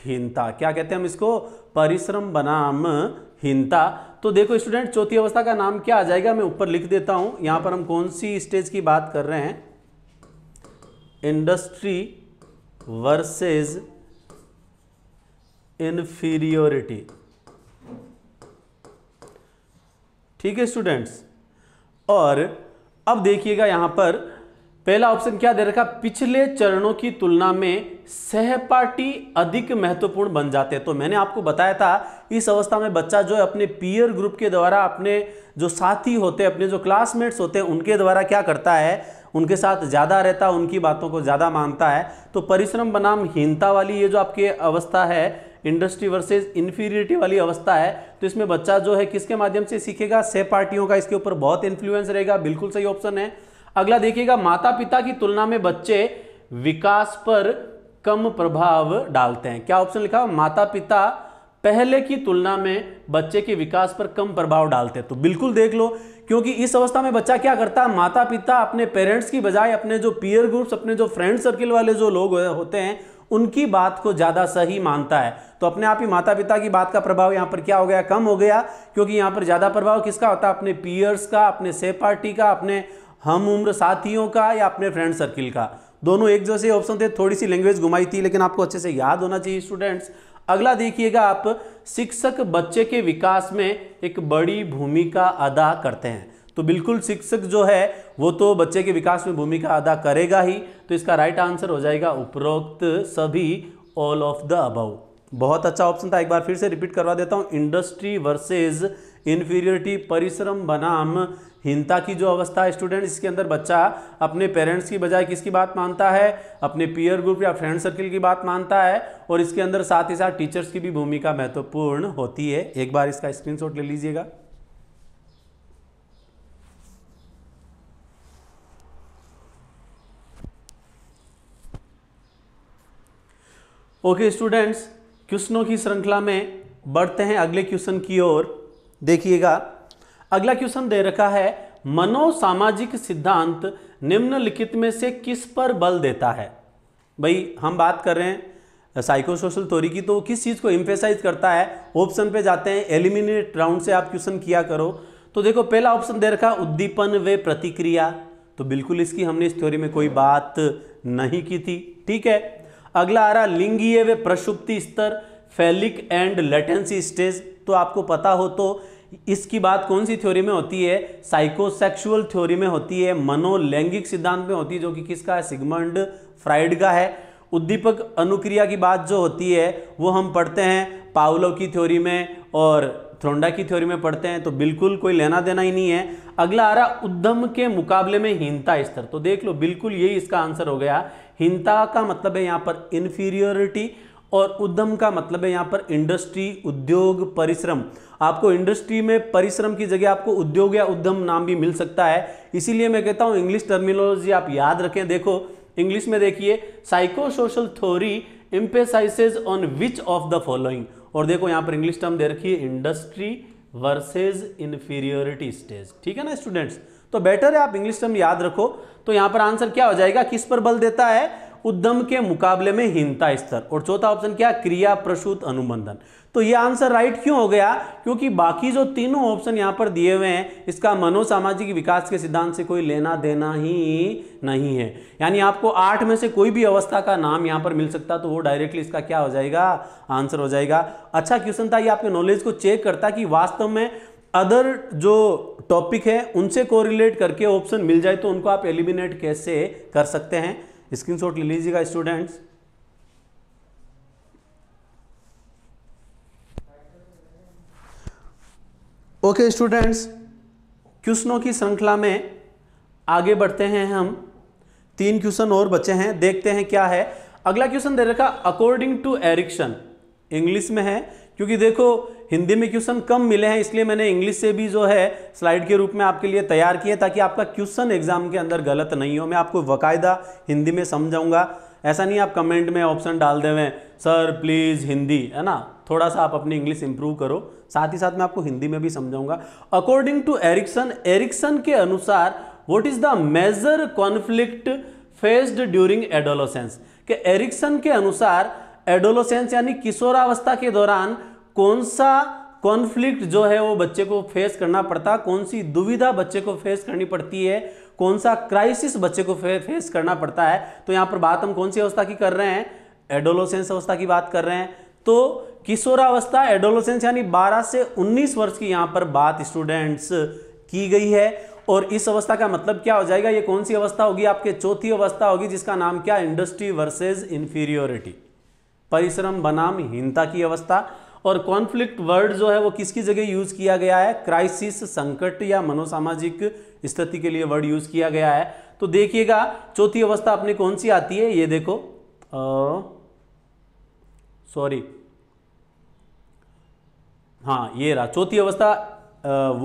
[SPEAKER 1] हीनता क्या कहते हैं हम इसको परिश्रम बनाम हीनता तो देखो स्टूडेंट चौथी अवस्था का नाम क्या आ जाएगा मैं ऊपर लिख देता हूं यहां पर हम कौन सी स्टेज की बात कर रहे हैं इंडस्ट्री वर्सेस इनफीरियोरिटी ठीक है स्टूडेंट्स और अब देखिएगा यहां पर पहला ऑप्शन क्या दे रखा पिछले चरणों की तुलना में सहपाठी अधिक महत्वपूर्ण बन जाते हैं तो मैंने आपको बताया था इस अवस्था में बच्चा जो है अपने पीयर ग्रुप के द्वारा अपने जो साथी होते हैं अपने जो क्लासमेट्स होते हैं उनके द्वारा क्या करता है उनके साथ ज़्यादा रहता है उनकी बातों को ज़्यादा मानता है तो परिश्रम बनाम हीनता वाली ये जो आपकी अवस्था है इंडस्ट्री वर्सेज इन्फीरियरिटी वाली अवस्था है तो इसमें बच्चा जो है किसके माध्यम से सीखेगा सह पार्टियों का इसके ऊपर बहुत इन्फ्लुएंस रहेगा बिल्कुल सही ऑप्शन है अगला देखिएगा माता पिता की तुलना में बच्चे विकास पर कम प्रभाव डालते हैं क्या ऑप्शन लिखा माता पिता पहले की तुलना में बच्चे के विकास पर कम प्रभाव डालते हैं तो बिल्कुल देख लो क्योंकि इस अवस्था में बच्चा क्या करता है माता पिता अपने पेरेंट्स की बजाय अपने जो पीयर ग्रुप्स अपने जो फ्रेंड सर्किल वाले जो लोग होते हैं उनकी बात को ज़्यादा सही मानता है तो अपने आप ही माता पिता की बात का प्रभाव यहाँ पर क्या हो गया कम हो गया क्योंकि यहाँ पर ज़्यादा प्रभाव किसका होता है अपने पीयर्स का अपने सेफ पार्टी का अपने हम उम्र साथियों का या अपने फ्रेंड सर्किल का दोनों एक जैसे ऑप्शन थे थोड़ी सी लैंग्वेज घुमाई थी लेकिन आपको अच्छे से याद होना चाहिए स्टूडेंट्स अगला देखिएगा आप शिक्षक बच्चे के विकास में एक बड़ी भूमिका अदा करते हैं तो बिल्कुल शिक्षक जो है वो तो बच्चे के विकास में भूमिका अदा करेगा ही तो इसका राइट आंसर हो जाएगा उपरोक्त सभी ऑल ऑफ द अबव बहुत अच्छा ऑप्शन था एक बार फिर से रिपीट करवा देता हूँ इंडस्ट्री वर्सेज इन्फीरियरिटी परिश्रम बनाम हीनता की जो अवस्था है स्टूडेंट इसके अंदर बच्चा अपने पेरेंट्स की बजाय किसकी बात मानता है अपने पीयर ग्रुप या फ्रेंड सर्किल की बात मानता है और इसके अंदर साथ ही साथ टीचर्स की भी भूमिका महत्वपूर्ण होती है एक बार इसका स्क्रीन ले लीजिएगा ओके okay, स्टूडेंट्स क्वेश्चनों की श्रृंखला में बढ़ते हैं अगले क्वेश्चन की ओर देखिएगा अगला क्वेश्चन दे रखा है मनोसामाजिक सिद्धांत निम्नलिखित में से किस पर बल देता है भाई हम बात कर रहे हैं साइकोसोशल थोरी की तो किस चीज़ को इम्फेसाइज करता है ऑप्शन पे जाते हैं एलिमिनेट राउंड से आप क्वेश्चन किया करो तो देखो पहला ऑप्शन दे रखा उद्दीपन वे प्रतिक्रिया तो बिल्कुल इसकी हमने इस थ्योरी में कोई बात नहीं की थी ठीक है अगला आ रहा लिंगीय व प्रसुप्ति स्तर फैलिक एंड लेटेंसी स्टेज तो आपको पता हो तो इसकी बात कौन सी थ्योरी में होती है साइकोसेक्सुअल थ्योरी में होती है मनोलैंगिक सिद्धांत में होती है जो कि किसका है सिगमंड फ्राइड का है उद्दीपक अनुक्रिया की बात जो होती है वो हम पढ़ते हैं पावलो की थ्योरी में और थ्रोंडा की थ्योरी में पढ़ते हैं तो बिल्कुल कोई लेना देना ही नहीं है अगला आ रहा उद्यम के मुकाबले में हीनता स्तर तो देख लो बिल्कुल यही इसका आंसर हो गया हीनता का मतलब है यहाँ पर इन्फीरियोरिटी और उद्यम का मतलब है यहाँ पर इंडस्ट्री उद्योग परिश्रम आपको इंडस्ट्री में परिश्रम की जगह आपको उद्योग या उद्यम नाम भी मिल सकता है इसीलिए मैं कहता हूँ इंग्लिश टर्मिनोलॉजी आप याद रखें देखो इंग्लिश में देखिए psycho social theory emphasizes on which of the following और देखो यहाँ पर इंग्लिश टर्म दे रखिए इंडस्ट्री वर्सेज इन्फीरियोरिटी स्टेज ठीक है ना स्टूडेंट्स तो बेटर है आप इंग्लिश टर्म याद रखो तो यहाँ पर आंसर क्या हो जाएगा किस पर बल देता है उद्यम के मुकाबले में हीनता स्तर और चौथा ऑप्शन क्या क्रिया प्रसूत अनुबंधन तो ये आंसर राइट क्यों हो गया क्योंकि बाकी जो तीनों ऑप्शन यहां पर दिए हुए हैं इसका मनोसामाजिक विकास के सिद्धांत से कोई लेना देना ही नहीं है यानी आपको आठ में से कोई भी अवस्था का नाम यहां पर मिल सकता तो वो डायरेक्टली इसका क्या हो जाएगा आंसर हो जाएगा अच्छा क्वेश्चन था ये आपके नॉलेज को चेक करता कि वास्तव में अदर जो टॉपिक है उनसे कोरिलेट करके ऑप्शन मिल जाए तो उनको आप एलिमिनेट कैसे कर सकते हैं स्क्रीनशॉट ले लीजिएगा स्टूडेंट्स ओके स्टूडेंट्स क्वेश्चनों की श्रृंखला में आगे बढ़ते हैं हम तीन क्वेश्चन और बचे हैं देखते हैं क्या है अगला क्वेश्चन दे रखा अकॉर्डिंग टू एरिक्शन इंग्लिश में है क्योंकि देखो हिंदी में क्वेश्चन कम मिले हैं इसलिए मैंने इंग्लिश से भी जो है स्लाइड के रूप में आपके लिए तैयार किए ताकि आपका क्वेश्चन एग्जाम के अंदर गलत नहीं हो मैं आपको बकायदा हिंदी में समझाऊंगा ऐसा नहीं आप कमेंट में ऑप्शन डाल देवे सर प्लीज़ हिंदी है ना थोड़ा सा आप अपनी इंग्लिश इंप्रूव करो साथ ही साथ मैं आपको हिंदी में भी समझाऊंगा अकॉर्डिंग टू एरिक्सन एरिक्सन के अनुसार what is the major conflict faced during adolescence के एरिक्सन के अनुसार एडोलोसेंस यानी किशोरावस्था के दौरान कौन सा कॉन्फ्लिक्ट जो है वो बच्चे को फेस करना पड़ता कौन सी दुविधा बच्चे को फेस करनी पड़ती है कौन सा क्राइसिस बच्चे को फे, फेस करना पड़ता है तो यहां पर बात हम कौन सी अवस्था की कर रहे हैं एडोलोसेंस अवस्था की बात कर रहे हैं तो किशोरावस्था एडोलोसेंस यानी 12 से 19 वर्ष की यहां पर बात स्टूडेंट्स की गई है और इस अवस्था का मतलब क्या हो जाएगा ये कौन सी अवस्था होगी आपके चौथी अवस्था होगी जिसका नाम क्या इंडस्ट्री वर्सेज इंफीरियोरिटी परिश्रम बनाम हीनता की अवस्था और कॉन्फ्लिक्ट वर्ड जो है वो किसकी जगह यूज किया गया है क्राइसिस संकट या मनोसामाजिक स्थिति के लिए वर्ड यूज किया गया है तो देखिएगा चौथी अवस्था अपनी कौन सी आती है ये देखो सॉरी हाँ ये रहा चौथी अवस्था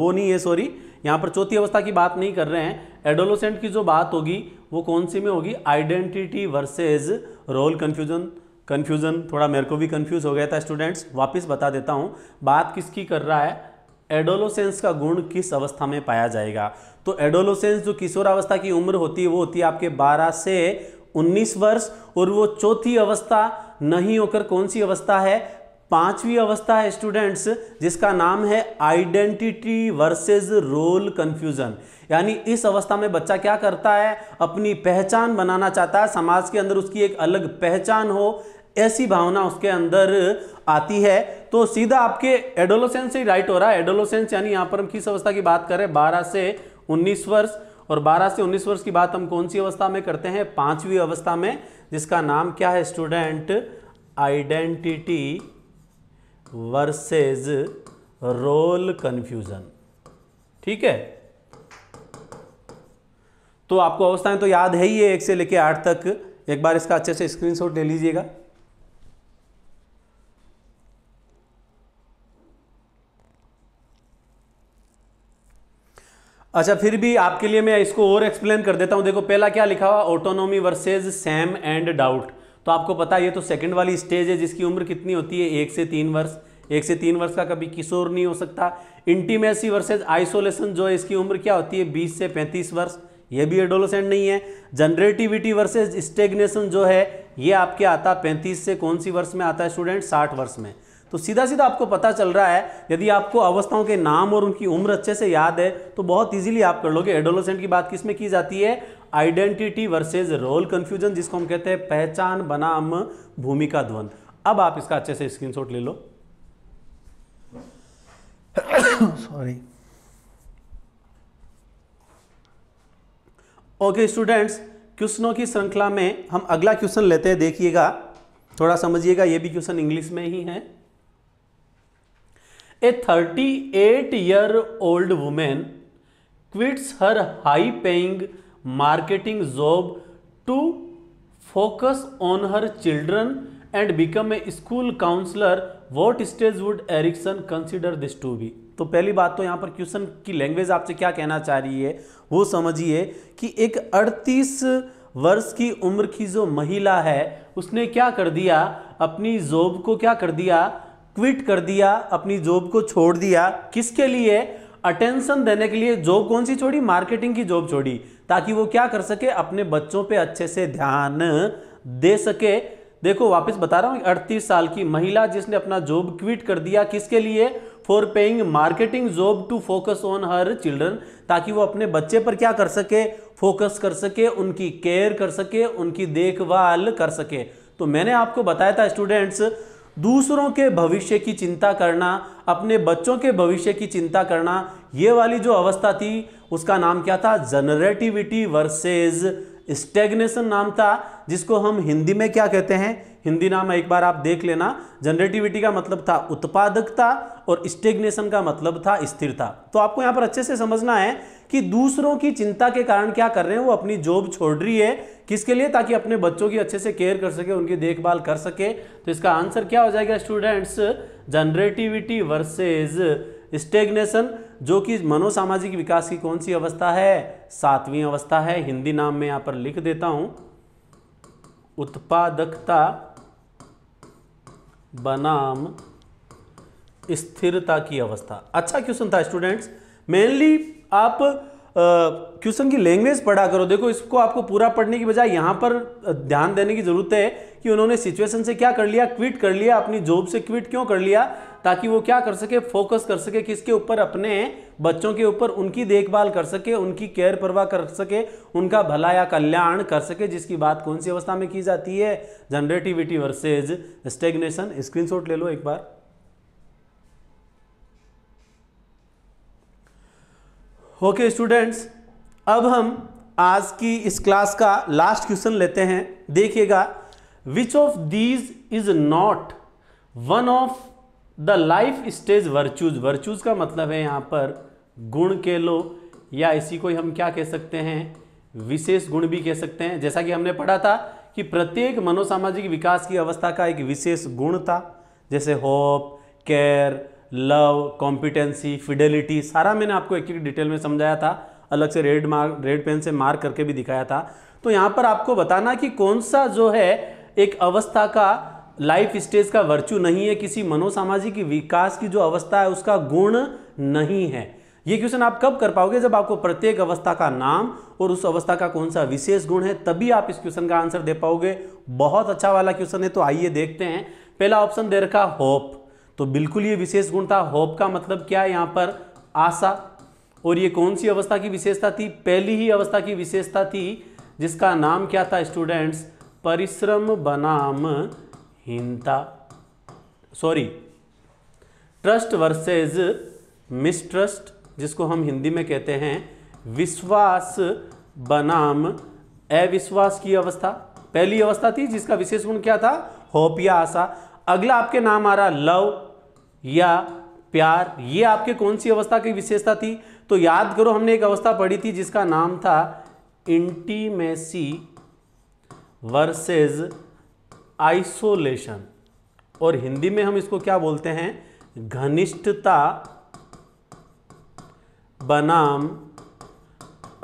[SPEAKER 1] वो नहीं है सॉरी यहां पर चौथी अवस्था की बात नहीं कर रहे हैं एडोलोसेंट की जो बात होगी वो कौन सी में होगी identity versus role confusion confusion थोड़ा मेरे को भी कन्फ्यूज़ हो गया था स्टूडेंट्स वापस बता देता हूँ बात किसकी कर रहा है एडोलोसेंस का गुण किस अवस्था में पाया जाएगा तो एडोलोसेंस जो किशोरावस्था की उम्र होती है वो होती है आपके 12 से 19 वर्ष और वो चौथी अवस्था नहीं होकर कौन सी अवस्था है पांचवी अवस्था है स्टूडेंट्स जिसका नाम है आइडेंटिटी वर्सेस रोल कंफ्यूजन यानी इस अवस्था में बच्चा क्या करता है अपनी पहचान बनाना चाहता है समाज के अंदर उसकी एक अलग पहचान हो ऐसी भावना उसके अंदर आती है तो सीधा आपके एडोलोसेंस से राइट हो रहा है एडोलोसेंस यानी यहाँ पर हम किस अवस्था की बात करें बारह से उन्नीस वर्ष और बारह से उन्नीस वर्ष की बात हम कौन सी अवस्था में करते हैं पांचवी अवस्था में जिसका नाम क्या है student identity versus role confusion ठीक है तो आपको अवस्थाएं तो याद है ही है एक से लेके आठ तक एक बार इसका अच्छे से स्क्रीनशॉट ले लीजिएगा अच्छा फिर भी आपके लिए मैं इसको और एक्सप्लेन कर देता हूं देखो पहला क्या लिखा हुआ autonomy versus shame and doubt तो आपको पता है ये तो सेकंड वाली स्टेज है जिसकी उम्र कितनी होती है एक से तीन वर्ष एक से तीन वर्ष का कभी किशोर नहीं हो सकता इंटीमेसी वर्सेज आइसोलेशन जो है इसकी उम्र क्या होती है बीस से पैंतीस वर्ष ये भी एडोलोसेंट नहीं है जनरेटिविटी वर्सेज स्टेग्नेशन जो है ये आपके आता पैंतीस से कौन सी वर्ष में आता है स्टूडेंट साठ वर्ष में तो सीधा सीधा आपको पता चल रहा है यदि आपको अवस्थाओं के नाम और उनकी उम्र अच्छे से याद है तो बहुत इजीली आप कर लोगे एडोलोसेंट की बात किस में की जाती है आइडेंटिटी वर्सेज रोल कंफ्यूजन जिसको हम कहते हैं पहचान बनाम भूमिका द्वंद अब आप इसका अच्छे से स्क्रीनशॉट ले लो सॉरी ओके स्टूडेंट्स क्वेश्चनों की श्रृंखला में हम अगला क्वेश्चन लेते हैं देखिएगा थोड़ा समझिएगा ये भी क्वेश्चन इंग्लिश में ही है a thirty eight year old women quits her high paying marketing job to focus on her children and become a school counsellor what stage would Erikson consider this to be तो पहली बात तो यहाँ पर क्वेश्चन की लैंग्वेज आपसे क्या कहना चाह रही है वो समझिए कि एक 38 वर्ष की उम्र की जो महिला है उसने क्या कर दिया अपनी जॉब को क्या कर दिया क्विट कर दिया अपनी जॉब को छोड़ दिया किसके लिए अटेंशन देने के लिए जॉब कौन सी छोड़ी मार्केटिंग की जॉब छोड़ी ताकि वो क्या कर सके अपने बच्चों पे अच्छे से ध्यान दे सके देखो वापस बता रहा हूँ अड़तीस साल की महिला जिसने अपना जॉब क्विट कर दिया किसके लिए for paying marketing job to focus on her children ताकि वो अपने बच्चे पर क्या कर सके फोकस कर सके उनकी केयर कर सके उनकी देखभाल कर सके तो मैंने आपको बताया था स्टूडेंट्स दूसरों के भविष्य की चिंता करना अपने बच्चों के भविष्य की चिंता करना ये वाली जो अवस्था थी उसका नाम क्या था जनरेटिविटी वर्सेज स्टेग्नेशन नाम था जिसको हम हिंदी में क्या कहते हैं हिंदी नाम एक बार आप देख लेना जनरेटिविटी का मतलब था उत्पादकता और स्टेग्नेशन का मतलब था स्थिरता तो आपको यहां पर अच्छे से समझना है कि दूसरों की चिंता के कारण क्या कर रहे हैं वो अपनी जॉब छोड़ रही है किसके लिए ताकि अपने बच्चों की अच्छे से केयर कर सके उनकी देखभाल कर सके तो इसका आंसर क्या हो जाएगा स्टूडेंट्स जनरेटिविटी वर्सेज स्टेग्नेशन जो कि मनोसामाजिक विकास की कौन सी अवस्था है सातवीं अवस्था है हिंदी नाम में यहां पर लिख देता हूं उत्पादकता बनाम स्थिरता की अवस्था अच्छा क्वेश्चन था स्टूडेंट्स मेनली आप क्वेश्चन की लैंग्वेज पढ़ा करो देखो इसको आपको पूरा पढ़ने की बजाय यहाँ पर ध्यान देने की जरूरत है कि उन्होंने सिचुएशन से क्या कर लिया क्विट कर लिया अपनी जॉब से क्विट क्यों कर लिया ताकि वो क्या कर सके फोकस कर सके किसके ऊपर अपने बच्चों के ऊपर उनकी देखभाल कर सके उनकी केयर परवाह कर सके उनका भला या कल्याण कर सके जिसकी बात कौन सी अवस्था में की जाती है जनरेटिविटी वर्सेज स्टेग्नेशन स्क्रीनशॉट ले लो एक बार ओके स्टूडेंट्स अब हम आज की इस क्लास का लास्ट क्वेश्चन लेते हैं देखिएगा which of these is not one of the life stage virtues virtues का मतलब है यहाँ पर गुण कह लो या इसी को हम क्या कह सकते हैं विशेष गुण भी कह सकते हैं जैसा कि हमने पढ़ा था कि प्रत्येक मनोसामाजिक विकास की अवस्था का एक विशेष गुण था जैसे hope care love competency fidelity सारा मैंने आपको एक एक डिटेल में समझाया था अलग से रेड मार्क रेड पेन से मार्क करके भी दिखाया था तो यहाँ पर आपको बताना कि कौन सा जो है एक अवस्था का लाइफ स्टेज का वर्चू नहीं है किसी मनोसामाजिक विकास की जो अवस्था है उसका गुण नहीं है ये क्वेश्चन आप कब कर पाओगे जब आपको प्रत्येक अवस्था का नाम और उस अवस्था का कौन सा विशेष गुण है तभी आप इस क्वेश्चन का आंसर दे पाओगे बहुत अच्छा वाला क्वेश्चन है तो आइए देखते हैं पहला ऑप्शन दे रखा होप तो बिल्कुल ये विशेष गुण था होप का मतलब क्या है यहाँ पर आशा और ये कौन सी अवस्था की विशेषता थी पहली ही अवस्था की विशेषता थी जिसका नाम क्या था स्टूडेंट्स परिश्रम बनाम हीनता सॉरी ट्रस्ट वर्सेज मिसट्रस्ट जिसको हम हिंदी में कहते हैं विश्वास बनाम अविश्वास की अवस्था पहली अवस्था थी जिसका विशेष गुण क्या था होप या आशा अगला आपके नाम आ रहा लव या प्यार ये आपके कौन सी अवस्था की विशेषता थी तो याद करो हमने एक अवस्था पढ़ी थी जिसका नाम था इंटीमेसी वर्सेस आइसोलेशन और हिंदी में हम इसको क्या बोलते हैं घनिष्ठता बनाम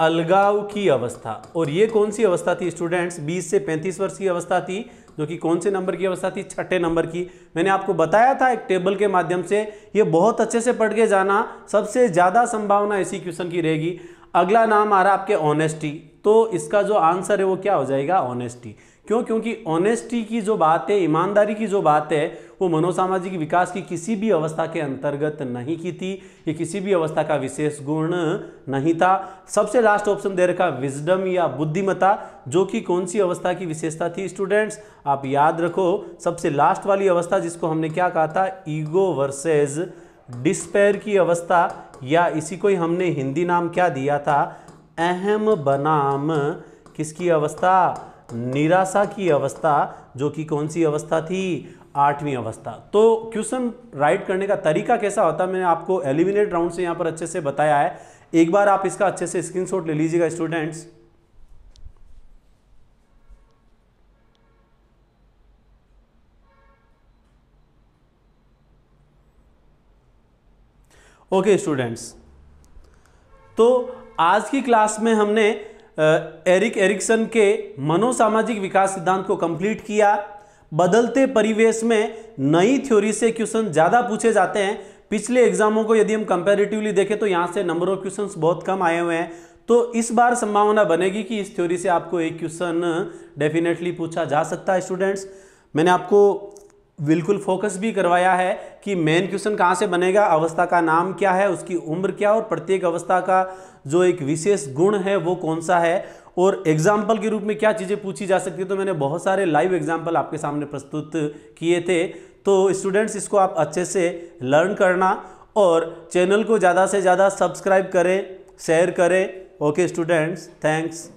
[SPEAKER 1] अलगाव की अवस्था और ये कौन सी अवस्था थी स्टूडेंट्स 20 से 35 वर्ष की अवस्था थी जो कि कौन से नंबर की अवस्था थी छठे नंबर की मैंने आपको बताया था एक टेबल के माध्यम से ये बहुत अच्छे से पढ़ के जाना सबसे ज़्यादा संभावना इसी क्वेश्चन की रहेगी अगला नाम आ रहा आपके ऑनेस्टी तो इसका जो आंसर है वो क्या हो जाएगा ऑनेस्टी क्यों क्योंकि ऑनेस्टी की जो बात है ईमानदारी की जो बात है वो मनोसामाजिक विकास की किसी भी अवस्था के अंतर्गत नहीं की थी ये किसी भी अवस्था का विशेष गुण नहीं था सबसे लास्ट ऑप्शन दे रखा विजडम या बुद्धिमता जो कि कौन सी अवस्था की विशेषता थी स्टूडेंट्स आप याद रखो सबसे लास्ट वाली अवस्था जिसको हमने क्या कहा था ईगो वर्सेज डिस्पेयर की अवस्था या इसी को ही हमने हिंदी नाम क्या दिया था अहम बनाम किसकी अवस्था निराशा की अवस्था जो कि कौन सी अवस्था थी आठवीं अवस्था तो क्वेश्चन राइट करने का तरीका कैसा होता है मैंने आपको एलिमिनेट राउंड से यहाँ पर अच्छे से बताया है एक बार आप इसका अच्छे से स्क्रीनशॉट ले लीजिएगा स्टूडेंट्स ओके okay, स्टूडेंट्स तो आज की क्लास में हमने एरिक एरिक्सन के मनोसामाजिक विकास सिद्धांत को कंप्लीट किया बदलते परिवेश में नई थ्योरी से क्वेश्चन ज़्यादा पूछे जाते हैं पिछले एग्जामों को यदि हम कंपेरेटिवली देखें तो यहाँ से नंबर ऑफ क्वेश्चंस बहुत कम आए हुए हैं तो इस बार संभावना बनेगी कि इस थ्योरी से आपको एक क्वेश्चन डेफिनेटली पूछा जा सकता है स्टूडेंट्स मैंने आपको बिल्कुल फोकस भी करवाया है कि मेन क्वेश्चन कहाँ से बनेगा अवस्था का नाम क्या है उसकी उम्र क्या और प्रत्येक अवस्था का जो एक विशेष गुण है वो कौन सा है और एग्जाम्पल के रूप में क्या चीज़ें पूछी जा सकती है तो मैंने बहुत सारे लाइव एग्जाम्पल आपके सामने प्रस्तुत किए थे तो स्टूडेंट्स इसको आप अच्छे से लर्न करना और चैनल को ज़्यादा से ज़्यादा सब्सक्राइब करें शेयर करें ओके स्टूडेंट्स थैंक्स